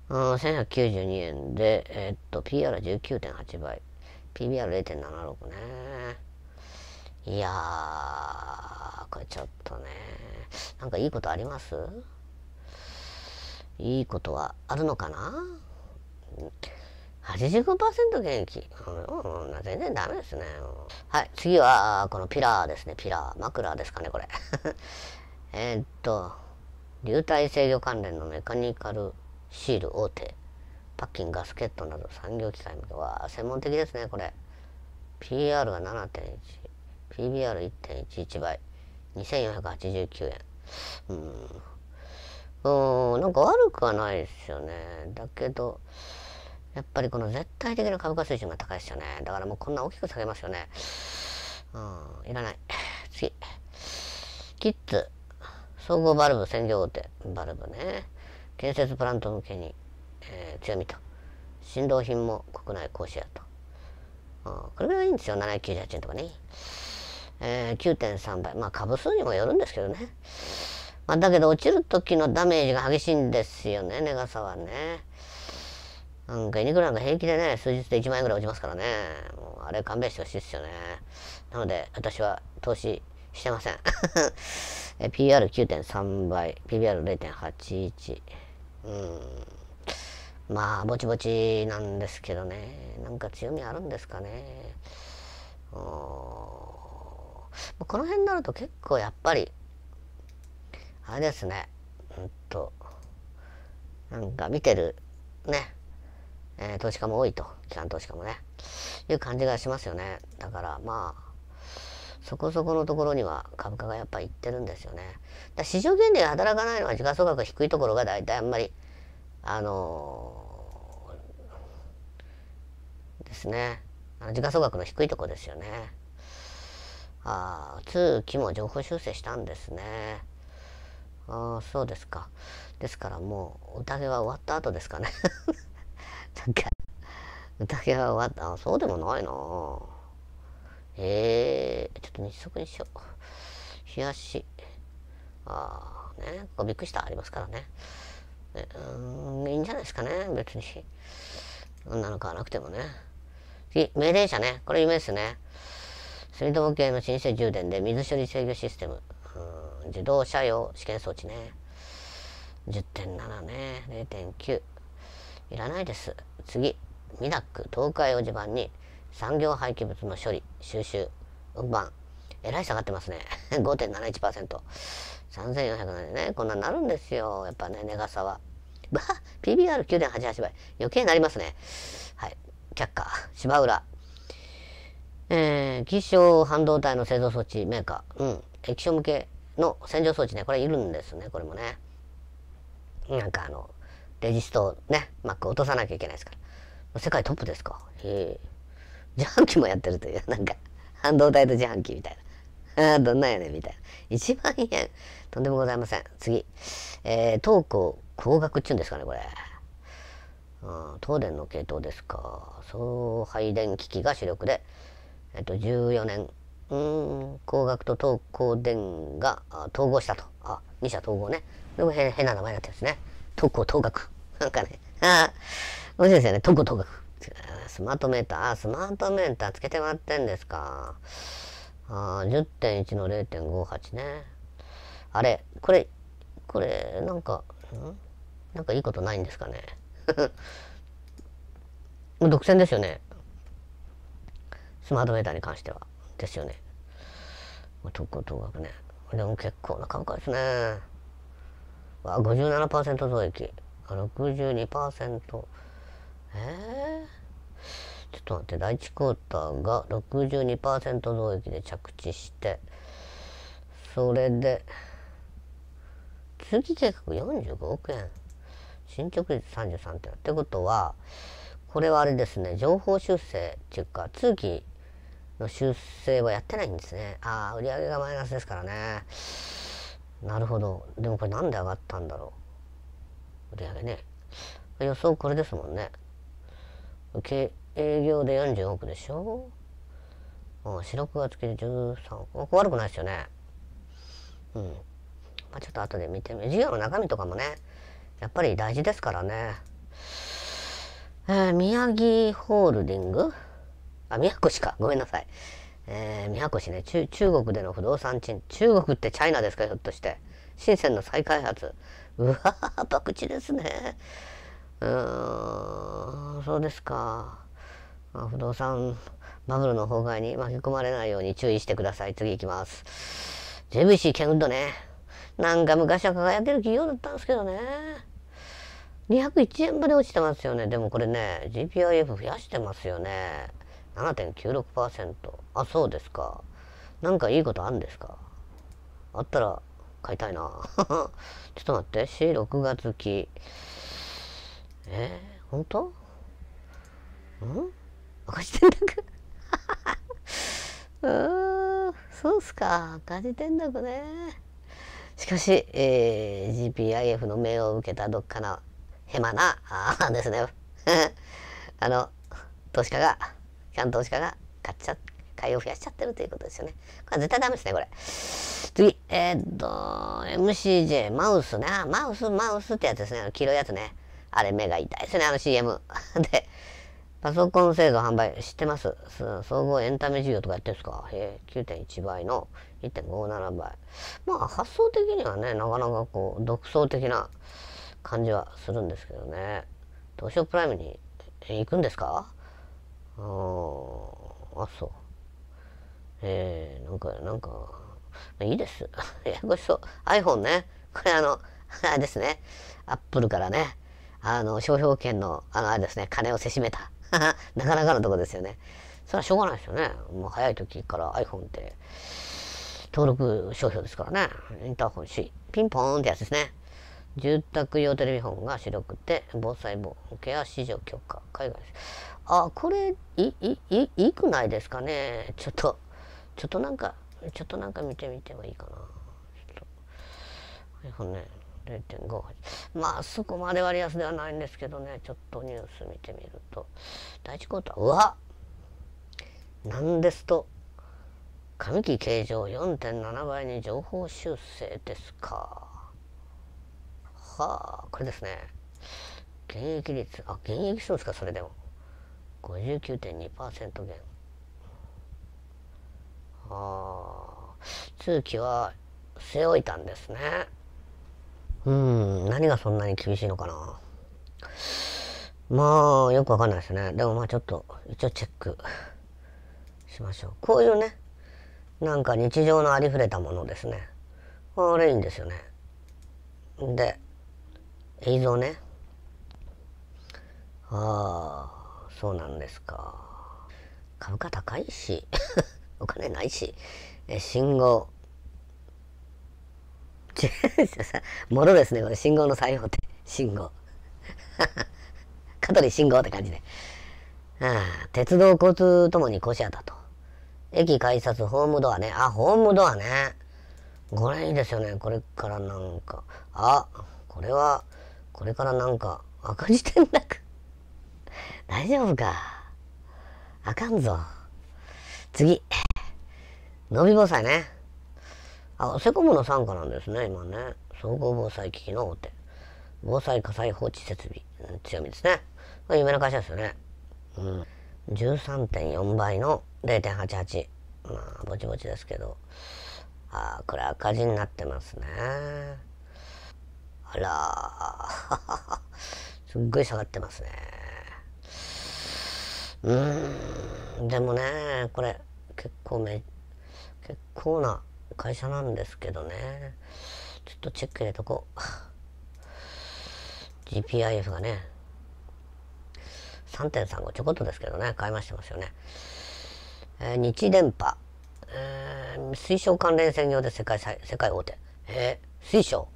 1192円で、えー、っと、PR19.8 倍。PBR0.76 ね。いやー、これちょっとね。なんかいいことありますいいことはあるのかな ?85% 元気。うん、全然ダメですね。はい、次は、このピラーですね。ピラー。枕ですかね、これ。えっと、流体制御関連のメカニカルシール大手パッキンガスケットなど産業機械向けは専門的ですねこれ PR が 7.1PBR1.11 倍2489円うんうんなんか悪くはないですよねだけどやっぱりこの絶対的な株価水準が高いですよねだからもうこんな大きく下げますよねうんいらない次キッズ総合バルブ専業大手バルブね建設プラント向けに、えー、強みと振動品も国内高シやアとこれぐらいいいんですよ798円とかね、えー、9.3倍まあ株数にもよるんですけどね、まあ、だけど落ちる時のダメージが激しいんですよね値傘はねなんかニクらなんか平気でね数日で1万円ぐらい落ちますからねもうあれ勘弁してほしいですよねなので私は投資してません PR9.3 倍 PBR0.81 うんまあぼちぼちなんですけどねなんか強みあるんですかねこの辺になると結構やっぱりあれですねうんとなんか見てるねえー、投資家も多いと、機関投資家もね、いう感じがしますよね。だからまあ、そこそこのところには株価がやっぱいってるんですよね。だ市場原理が働かないのは時価総額が低いところが大体あんまりあのー、ですねあの時価総額の低いとこですよねああ通期も情報修正したんですねああそうですかですからもう宴は終わった後ですかね なんか宴は終わったあそうでもないなええー、ちょっと日足にしよう冷やしああねここびっくりしたありますからねいいんじゃないですかね、別に。女の子はなくてもね。次、命令者ね。これ夢ですね。水道系の新生充電で水処理制御システム。うん、自動車用試験装置ね。10.7ね。0.9。いらないです。次、ミダック、東海を地盤に産業廃棄物の処理、収集、運搬。えらい下がってますね。5.71%。3400なんでね、こんなになるんですよ。やっぱね、寝傘は。ば PBR9.88 倍。余計なりますね。はい。却下。芝浦。えー、気象半導体の製造装置メーカー。うん。液晶向けの洗浄装置ね。これいるんですね。これもね。なんかあの、レジストをね、マック落とさなきゃいけないですから。世界トップですか。ええー。自販機もやってるという、なんか、半導体と自販機みたいな。ああ、どんなんやねんみたいな。1万円。とんでもございません。次。えー、東高高額っちゅうんですかね、これ。あ東電の系統ですか。送配電機器が主力で、えっと、14年、うん、工学と東光電が統合したと。あ、2社統合ね。でも変な名前になってるんですね。東光東学。なんかね。ああ、面白いですよね。東光東学。スマートメーター、あ、スマートメーターつけてもらってんですか。ああ、10.1の0.58ね。あれこれこれなんかんなんかいいことないんですかね もう独占ですよねスマートメーターに関してはですよね特攻等額ねでも結構な感覚ですねわ57%増益62%えー、ちょっと待って第1クォーターが62%増益で着地してそれで通期計画45億円進捗率33点ってことはこれはあれですね情報修正っていうか通期の修正はやってないんですねああ売上がマイナスですからねなるほどでもこれなんで上がったんだろう売上ね予想これですもんね営業で40億でしょうん、四六月期で13億。悪くないですよね。うん。ちょっと後で見てみる。授業の中身とかもね、やっぱり大事ですからね。えー、宮城ホールディングあ、宮越か。ごめんなさい。えー、宮越ね中、中国での不動産賃。中国ってチャイナですかひょっとして。深センの再開発。うわぁ、博打ですね。うーん、そうですか。まあ、不動産バブルの崩壊に巻き込まれないように注意してください。次行きます。JVC 剣ウッドね。なんか昔は輝ける企業だったんですけどね。201円まで落ちてますよね。でもこれね、GPIF 増やしてますよね。7.96%。あ、そうですか。なんかいいことあるんですかあったら買いたいな。ちょっと待って。C6 月期。えー、ほんとん赤字転落 うーん、そうっすか。赤字転落ね。しかし、えー、GPIF の命を受けたどっかのヘマな、あですね。あの、投資家が、キャン投資家が買っちゃ、買いを増やしちゃってるということですよね。これ絶対ダメですね、これ。次、えー、っと、MCJ、マウスね。マウス、マウスってやつですね。あの黄色いやつね。あれ、目が痛いですね、あの CM。で、パソコン製造販売知ってます総合エンタメ事業とかやってるんですかえ、9.1倍の1.57倍。まあ発想的にはね、なかなかこう独創的な感じはするんですけどね。東証プライムに行くんですかああ、あ、そう。えー、なんか、なんか、いいです。ややこしそう。iPhone ね。これあの、あれですね。Apple からね、あの、商標権の、あの、あれですね、金をせしめた。なかなかのとこですよね。それはしょうがないですよね。もう早い時から iPhone って登録商標ですからね。インターホン C。ピンポーンってやつですね。住宅用テレビ本が白くて、防災防ケア市場許可、海外です。あ、これ、い、い、い、いくないですかね。ちょっと、ちょっとなんか、ちょっとなんか見てみてもいいかな。iPhone ね。0.58まあそこまで割安ではないんですけどねちょっとニュース見てみると第一クォーターうわなんですと上期形状4.7倍に情報修正ですかはあこれですね現役率あ現役そですかそれでも59.2%減ああ通期は据え置いたんですねうん、何がそんなに厳しいのかな。まあ、よくわかんないですね。でもまあちょっと、一応チェックしましょう。こういうね、なんか日常のありふれたものですね。あれいいんですよね。で、映像ね。ああ、そうなんですか。株価高いし、お金ないし、え信号、もろですね、これ。信号の作用って。信号。香 取信号って感じで。ああ鉄道交通ともに腰当たと。駅改札ホームドアね。あ、ホームドアね。これいいですよね。これからなんか。あ、これは、これからなんか、赤字転落。大丈夫か。あかんぞ。次。伸び防災ね。あ、セコムの傘下なんですね、今ね。総合防災機器の大手。防災火災放置設備。強みですね。これ夢の会社ですよね。うん。13.4倍の0.88。まあ、ぼちぼちですけど。ああ、これ赤字になってますね。あら すっごい下がってますね。うーん。でもね、これ、結構め、結構な会社なんですけどねちょっとチェック入れとこう GPIF がね3.35ちょこっとですけどね買いましてますよね、えー、日電波、えー、水晶関連専業で世界世界大手、えー、水晶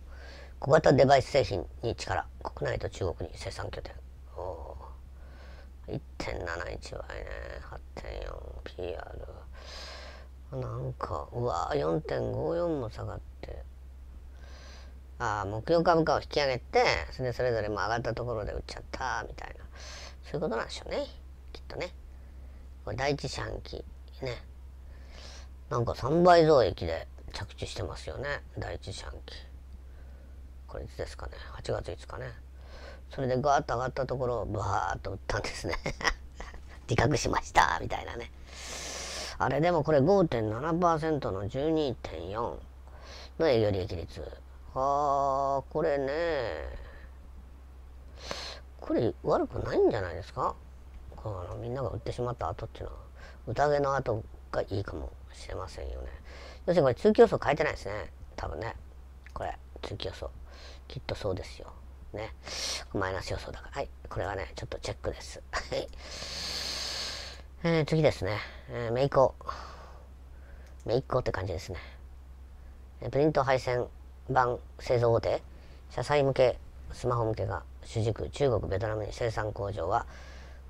小型デバイス製品に力国内と中国に生産拠点お1.71倍ね 8.4PR なんかうわ4.54も下がってああ目標株価を引き上げてそれでそれぞれも上がったところで売っちゃったみたいなそういうことなんでしょうねきっとねこれ第一四半期ねなんか3倍増益で着地してますよね第一四半期これいつですかね8月5日ねそれでガーッと上がったところをバーッと売ったんですね 自覚しましたみたいなねあれでもこれ5.7%の12.4の営業利益率。あこれね、これ悪くないんじゃないですかこのみんなが売ってしまった後っていうのは、宴の後がいいかもしれませんよね。要するにこれ通気予想変えてないですね。多分ね。これ、通気予想。きっとそうですよ。ね。マイナス予想だから。はい。これはね、ちょっとチェックです。はい。えー、次ですね。えー、メイコ。メイコって感じですね。プリント配線版製造大手、車載向け、スマホ向けが主軸、中国、ベトナムに生産工場は、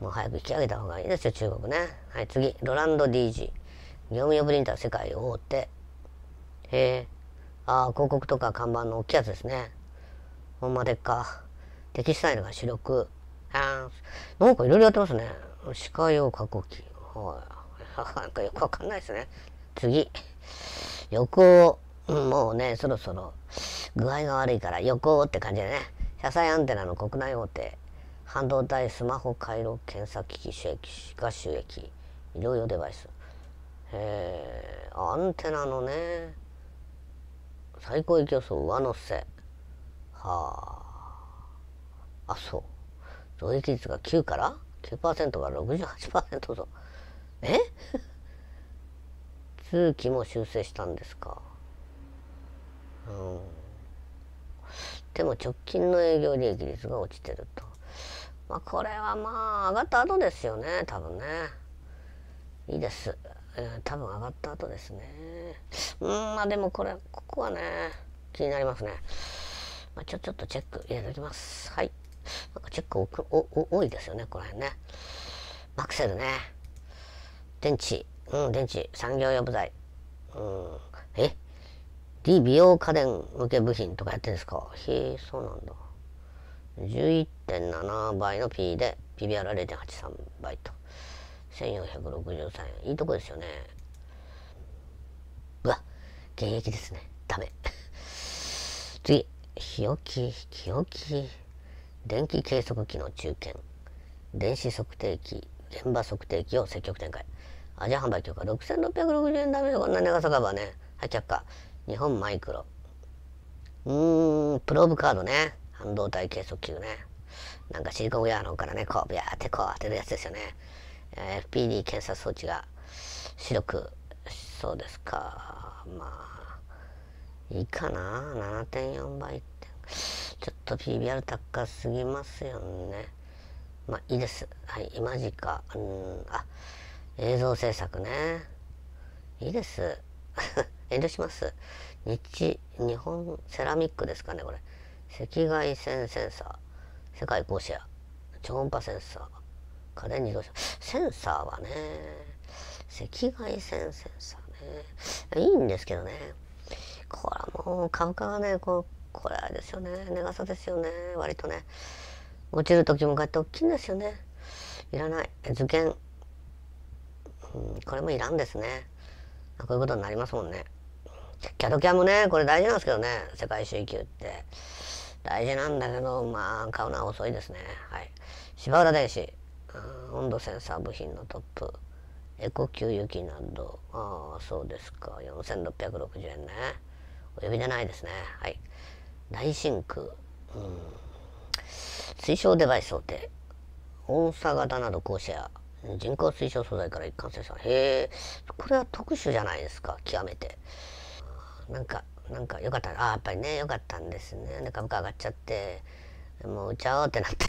もう早く引き上げた方がいいですよ、中国ね。はい、次、ロランド DG。業務用プリンター世界を手。って、へえ、ああ、広告とか看板の大きいやつですね。ほんまでっか。テキスタイルが主力。ああ、なんかいろいろやってますね。鹿用過去期。はい。なんかよくわかんないですね。次。横を、もうね、そろそろ具合が悪いから横って感じでね。車載アンテナの国内大手、半導体スマホ回路検査機器収益が収益、医療用デバイス。えー、アンテナのね、最高位競争上乗せ。はあ。あ、そう。増益率が9から9%が68%とえ通期も修正したんですかうんでも直近の営業利益率が落ちてるとまあこれはまあ上がった後ですよね多分ねいいです、えー、多分上がった後ですねうんまあでもこれここはね気になりますね、まあ、ちょちょっとチェック入れておきますはいなんかチェックお多いですよね、この辺ね。マクセルね。電池。うん、電池。産業用部材。うん。え ?D 美容家電向け部品とかやってるんですかへえ、そうなんだ。11.7倍の P で、PBR0.83 倍と。1463円。いいとこですよね。うわ、現役ですね。ダメ。次、日置、日置。電気計測器の中堅電子測定器現場測定器を積極展開アジア販売許可6660円だめよこんな長さかばねはい却下日本マイクロうーんプローブカードね半導体計測器ねなんかシリコンウェアの方からねこうビャーってこう当てるやつですよね FPD 検査装置が白くそうですかまあいいかな7.4倍ちょっと PBR 高すぎますよね。まあいいです。はい、マジか。うん、あ、映像制作ね。いいです。遠慮します。日、日本セラミックですかね、これ。赤外線センサー。世界甲子園。超音波センサー。家電自動車。センサーはね、赤外線センサーね。いいんですけどね。これはもう株価がね、こう、これあれですよね寝傘ですよね割とね落ちる時もこうやって大きいんですよねいらない図験、うん、これもいらんですねこういうことになりますもんねキャドキャもねこれ大事なんですけどね世界周級って大事なんだけどまあ買うのは遅いですねはい芝浦電子、温度センサー部品のトップエコ給油機などああそうですか4660円ねお呼びでないですねはい大真空、うん、推奨デバイスを手音差型など高シェア人工推奨素材から一貫生産へえこれは特殊じゃないですか極めてなんかなんか良かったあやっぱりね良かったんですねで株価上がっちゃってもう売っちゃおうってなって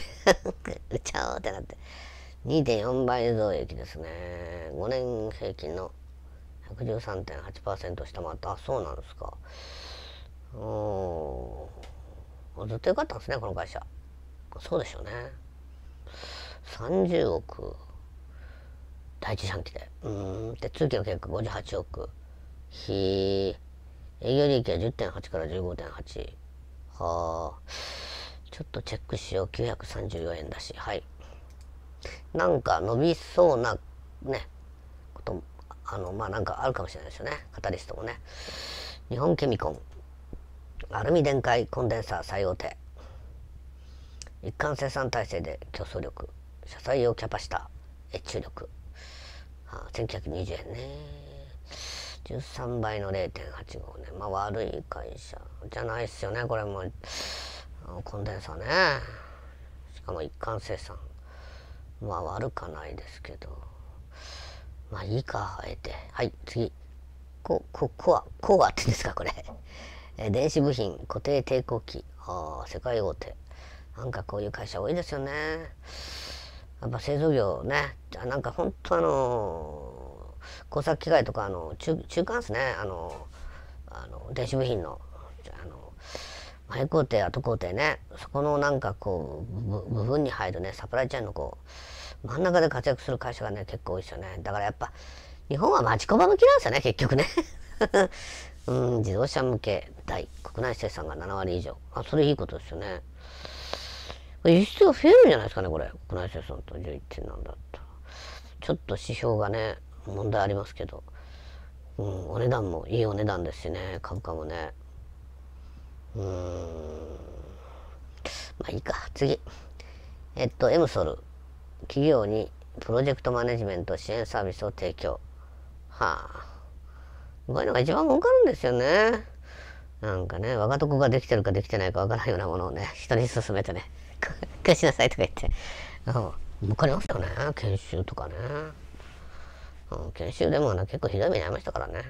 売っ ちゃおうってなって2.4倍増益ですね5年平均の113.8%下回ったあそうなんですかうんずっと良かったんですねこの会社そうでしょうね30億第一三期でうんで通期の結果58億ひ営業利益は10.8から15.8はあちょっとチェックしよう934円だしはいなんか伸びそうなねことあのまあなんかあるかもしれないですよねカタリストもね日本ケミコンアルミ電解コンデンサー最大手一貫生産体制で競争力車載用キャパシタ越中力、はあ、1920円ね13倍の0.85ねまあ悪い会社じゃないっすよねこれもコンデンサーねしかも一貫生産まあ悪かないですけどまあいいかあえてはい次ここコこうはってですかこれえ電子部品、固定抵抗器あ世界大手。なんかこういう会社多いですよね。やっぱ製造業ね、なんかほんとあのー、工作機械とかあの中中間ですね、あのー、あの電子部品の、あのー、前工程、後工程ね、そこのなんかこう、部分に入るね、サプライチェーンのこう、真ん中で活躍する会社がね、結構多いですよね。だからやっぱ、日本は町工場向きなんですよね、結局ね。うん自動車向け大国内生産が7割以上あそれいいことですよね輸出が増えるんじゃないですかねこれ国内生産と11 7なんだったらちょっと指標がね問題ありますけど、うん、お値段もいいお値段ですしね株価もねうんまあいいか次えっとエムソル企業にプロジェクトマネジメント支援サービスを提供はあこういのが一番儲かるんですよね。なんかね、若徳ができてるかできてないかわからないようなものをね、人に勧めてね、貸 しなさいとか言って。うん。かりましたよね、研修とかね。研修でもね、結構ひどい目に遭いましたからね。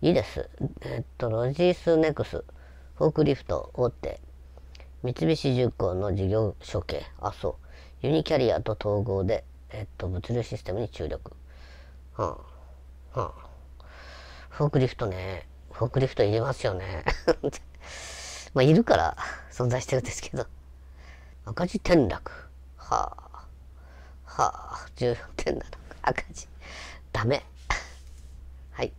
いいです。えっと、ロジスネクス、フォークリフト大手、三菱重工の事業所系、あ、そう。ユニキャリアと統合で、えっと、物流システムに注力。はあ、はあ。フォークリフトね、フォークリフトいりますよね。まあ、いるから存在してるんですけど。赤字転落。はあ。はあ。14.7。赤字。ダメ。はい。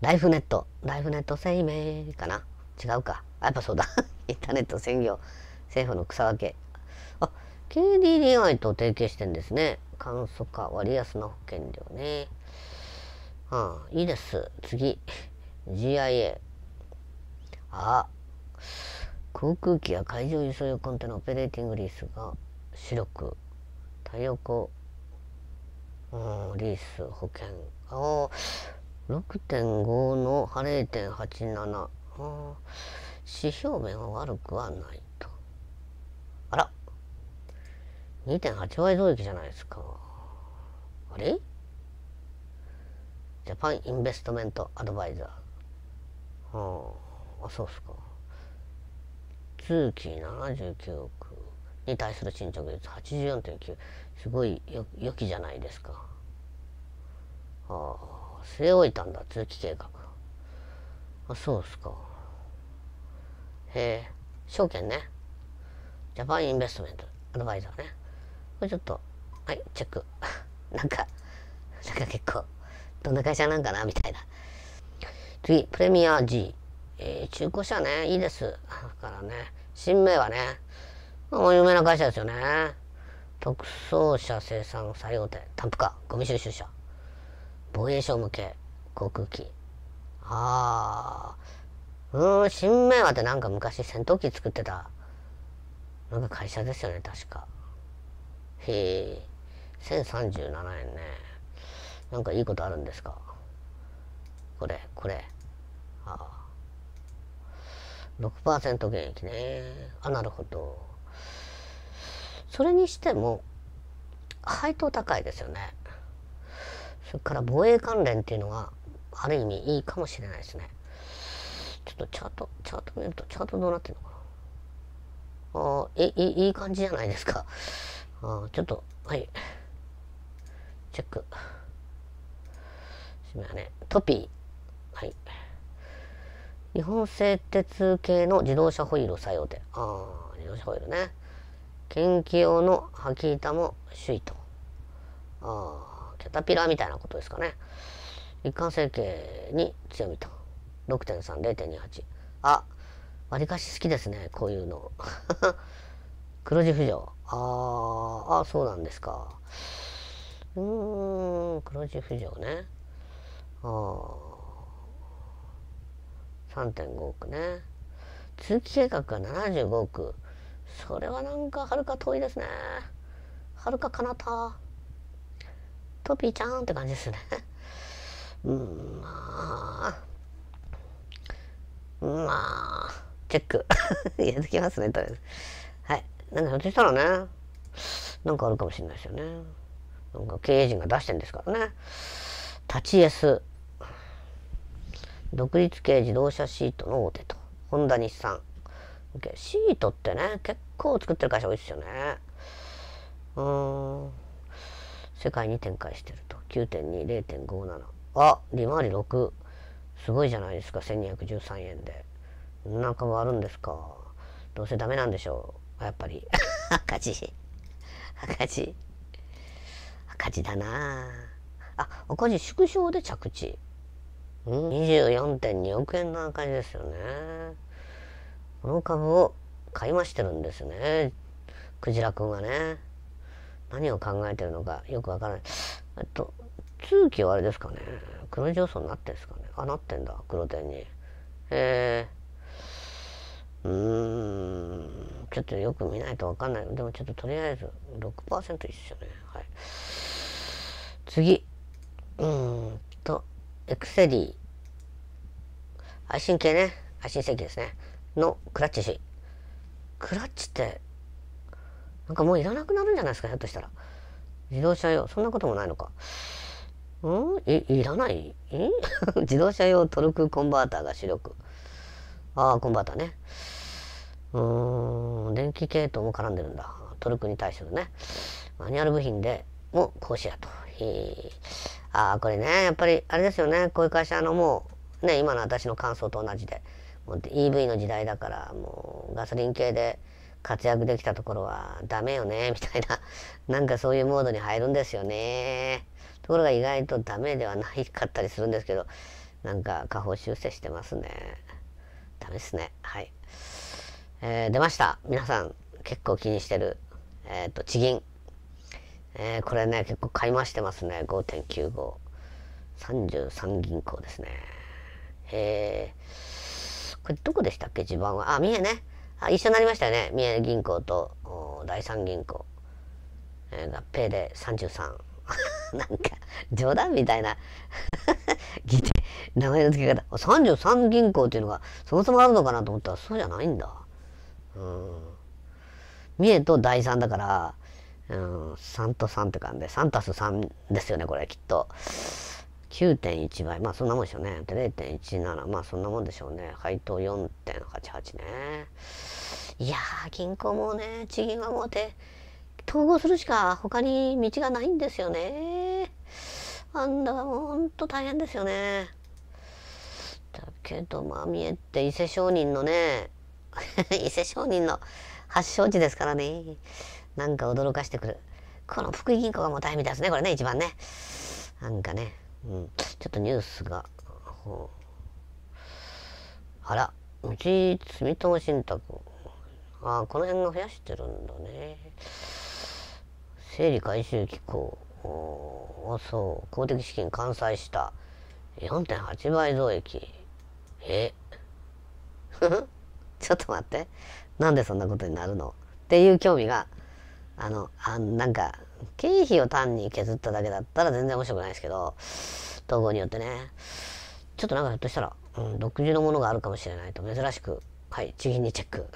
ライフネット。ライフネット生命かな違うか。やっぱそうだ。インターネット専業。政府の草分け。あ、KDDI と提携してんですね。簡素化割安な保険料ね。ああ、いいです。次。GIA。あ、あ航空機や海上輸送用コンテナオペレーティングリースが白く、太陽光、うん、リース、保険。ああ、6.5の0.87。あ指標面は悪くはないと。あら !2.8 倍増益じゃないですか。あれジャパンインベストメントアドバイザー。ああ、そうっすか。通期79億に対する進捗率84.9。すごいよ、良きじゃないですか。ああ、据え置いたんだ、通期計画。あ、そうっすか。へえ、証券ね。ジャパンインベストメントアドバイザーね。これちょっと、はい、チェック。なんか、なんか結構。どんな会社なんかなみたいな。次、プレミア G。えー、中古車ね、いいです。だからね、新名はね、もあ、有名な会社ですよね。特装車生産最大手、タンプカー、ゴミ収集車、防衛省向け、航空機。ああ、うーん、新名和ってなんか昔戦闘機作ってた、なんか会社ですよね、確か。へー、1037円ね。なんかいいことあるんですかこれ、これ。ああ。6%減益ね。あ、なるほど。それにしても、配当高いですよね。それから防衛関連っていうのは、ある意味いいかもしれないですね。ちょっとチャート、チャート見ると、チャートどうなってるのかな。ああ、いい、いい感じじゃないですか。あちょっと、はい。チェック。はね、トピー。はい。日本製鉄系の自動車ホイールを採用で。ああ、自動車ホイールね。研究用の履き板も首位と。ああ、キャタピラーみたいなことですかね。一貫成形に強みと。6.3、0.28。あ、わりかし好きですね、こういうの。黒字浮上。ああ、そうなんですか。うーん、黒字浮上ね。3.5億ね通期計画が75億それはなんかはるか遠いですねはるか彼方トピーちゃんって感じですねうんまあまあチェック入れ きますねとりあえずはいなんかひょっとしたらねなんかあるかもしれないですよねなんか経営陣が出してんですからね立ちエス独立系自動車シートの大手と、ホンダ日産。シートってね、結構作ってる会社多いですよね。うーん。世界に展開してると。9.2、0.57。あ、利回り6。すごいじゃないですか、1213円で。なんかもあるんですか。どうせダメなんでしょう。やっぱり。赤字。赤字。赤字だなあ、赤字縮小で着地。24.2億円の赤字ですよね。この株を買い増してるんですね。クジラくんがね。何を考えてるのかよくわからない。えっと、通期はあれですかね。黒字予想になってるんですかね。あ、なってんだ。黒点に。えー、うーん。ちょっとよく見ないとわかんない。でもちょっととりあえず6%いいっね。はい。次。うーんと。エクセリー、配信系ね、足製機ですね、のクラッチし。クラッチって、なんかもういらなくなるんじゃないですか、ひょっとしたら。自動車用、そんなこともないのか。うんい、いらないん 自動車用トルクコンバーターが主力。ああ、コンバーターね。うーん、電気系統も絡んでるんだ。トルクに対するね。マニュアル部品でも講師やと。ああ、これね、やっぱりあれですよね、こういう会社のもう、ね、今の私の感想と同じで、もう EV の時代だから、もうガソリン系で活躍できたところはダメよね、みたいな、なんかそういうモードに入るんですよね。ところが意外とダメではないかったりするんですけど、なんか下方修正してますね。ダメですね。はい。えー、出ました。皆さん、結構気にしてる、えっ、ー、と、地銀。えー、これね結構買い増してますね5.9533銀行ですねへえこれどこでしたっけ地盤はあ三重ねあ一緒になりましたよね三重銀行と第三銀行、えー、合併で33 なんか冗談みたいな 聞いて名前の付け方33銀行っていうのがそもそもあるのかなと思ったらそうじゃないんだうん三重と第三だからうん、3と3って感じで、3たす3ですよね、これ、きっと。9.1倍、まあそんなもんでしょうね。で、0.17、まあそんなもんでしょうね。配当4.88ね。いやー、銀行もね、地銀はもうて、統合するしか他に道がないんですよね。あんだ、ほんと大変ですよね。だけど、まあ見えて、伊勢商人のね、伊勢商人の発祥地ですからね。なんか驚かしてくる。この福井銀行がもう大変みたいですね、これね、一番ね。なんかね、うん、ちょっとニュースが。うあら、うち住友信託。ああ、この辺が増やしてるんだね。整理回収機構。おそう、公的資金完済した。4.8倍増益。えちょっと待って。なんでそんなことになるのっていう興味があのあなんか経費を単に削っただけだったら全然面白くないですけど統合によってねちょっとなんかひょっとしたら、うん、独自のものがあるかもしれないと珍しくはい地銀にチェック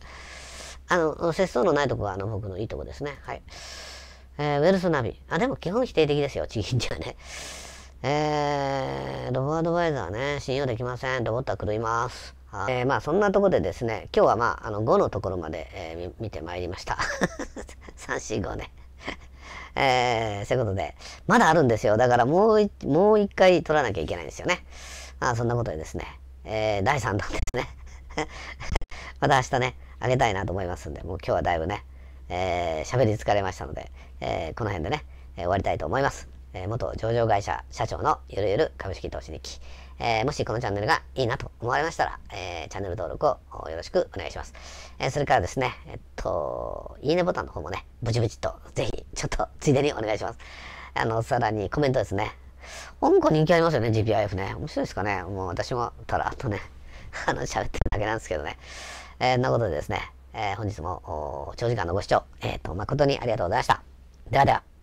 あの節操のないとこがあの僕のいいとこですねはい、えー、ウェルスナビあでも基本否定的ですよ地銀にはねえー、ロボアドバイザーね信用できませんロボットは狂いますえー、まあそんなとこでですね、今日はまああの5のところまで、えー、見てまいりました。3、4、5ね。えー、そういうことで、まだあるんですよ。だからもう、もう一回取らなきゃいけないんですよね。まあそんなことでですね、えー、第3弾ですね。また明日ね、あげたいなと思いますんで、もう今日はだいぶね、えー、喋り疲れましたので、えー、この辺でね、えー、終わりたいと思います。えー、元上場会社社長のゆるゆる株式投資日記。えー、もしこのチャンネルがいいなと思われましたら、えー、チャンネル登録をよろしくお願いします。えー、それからですね、えっと、いいねボタンの方もね、ブチブチと、ぜひ、ちょっと、ついでにお願いします。あの、さらにコメントですね。香港人気ありますよね、GPIF ね。面白いですかね。もう私も、たらっとね、あの、喋ってるだけなんですけどね。えー、なことでですね、えー、本日も、長時間のご視聴、えっ、と、誠にありがとうございました。ではでは。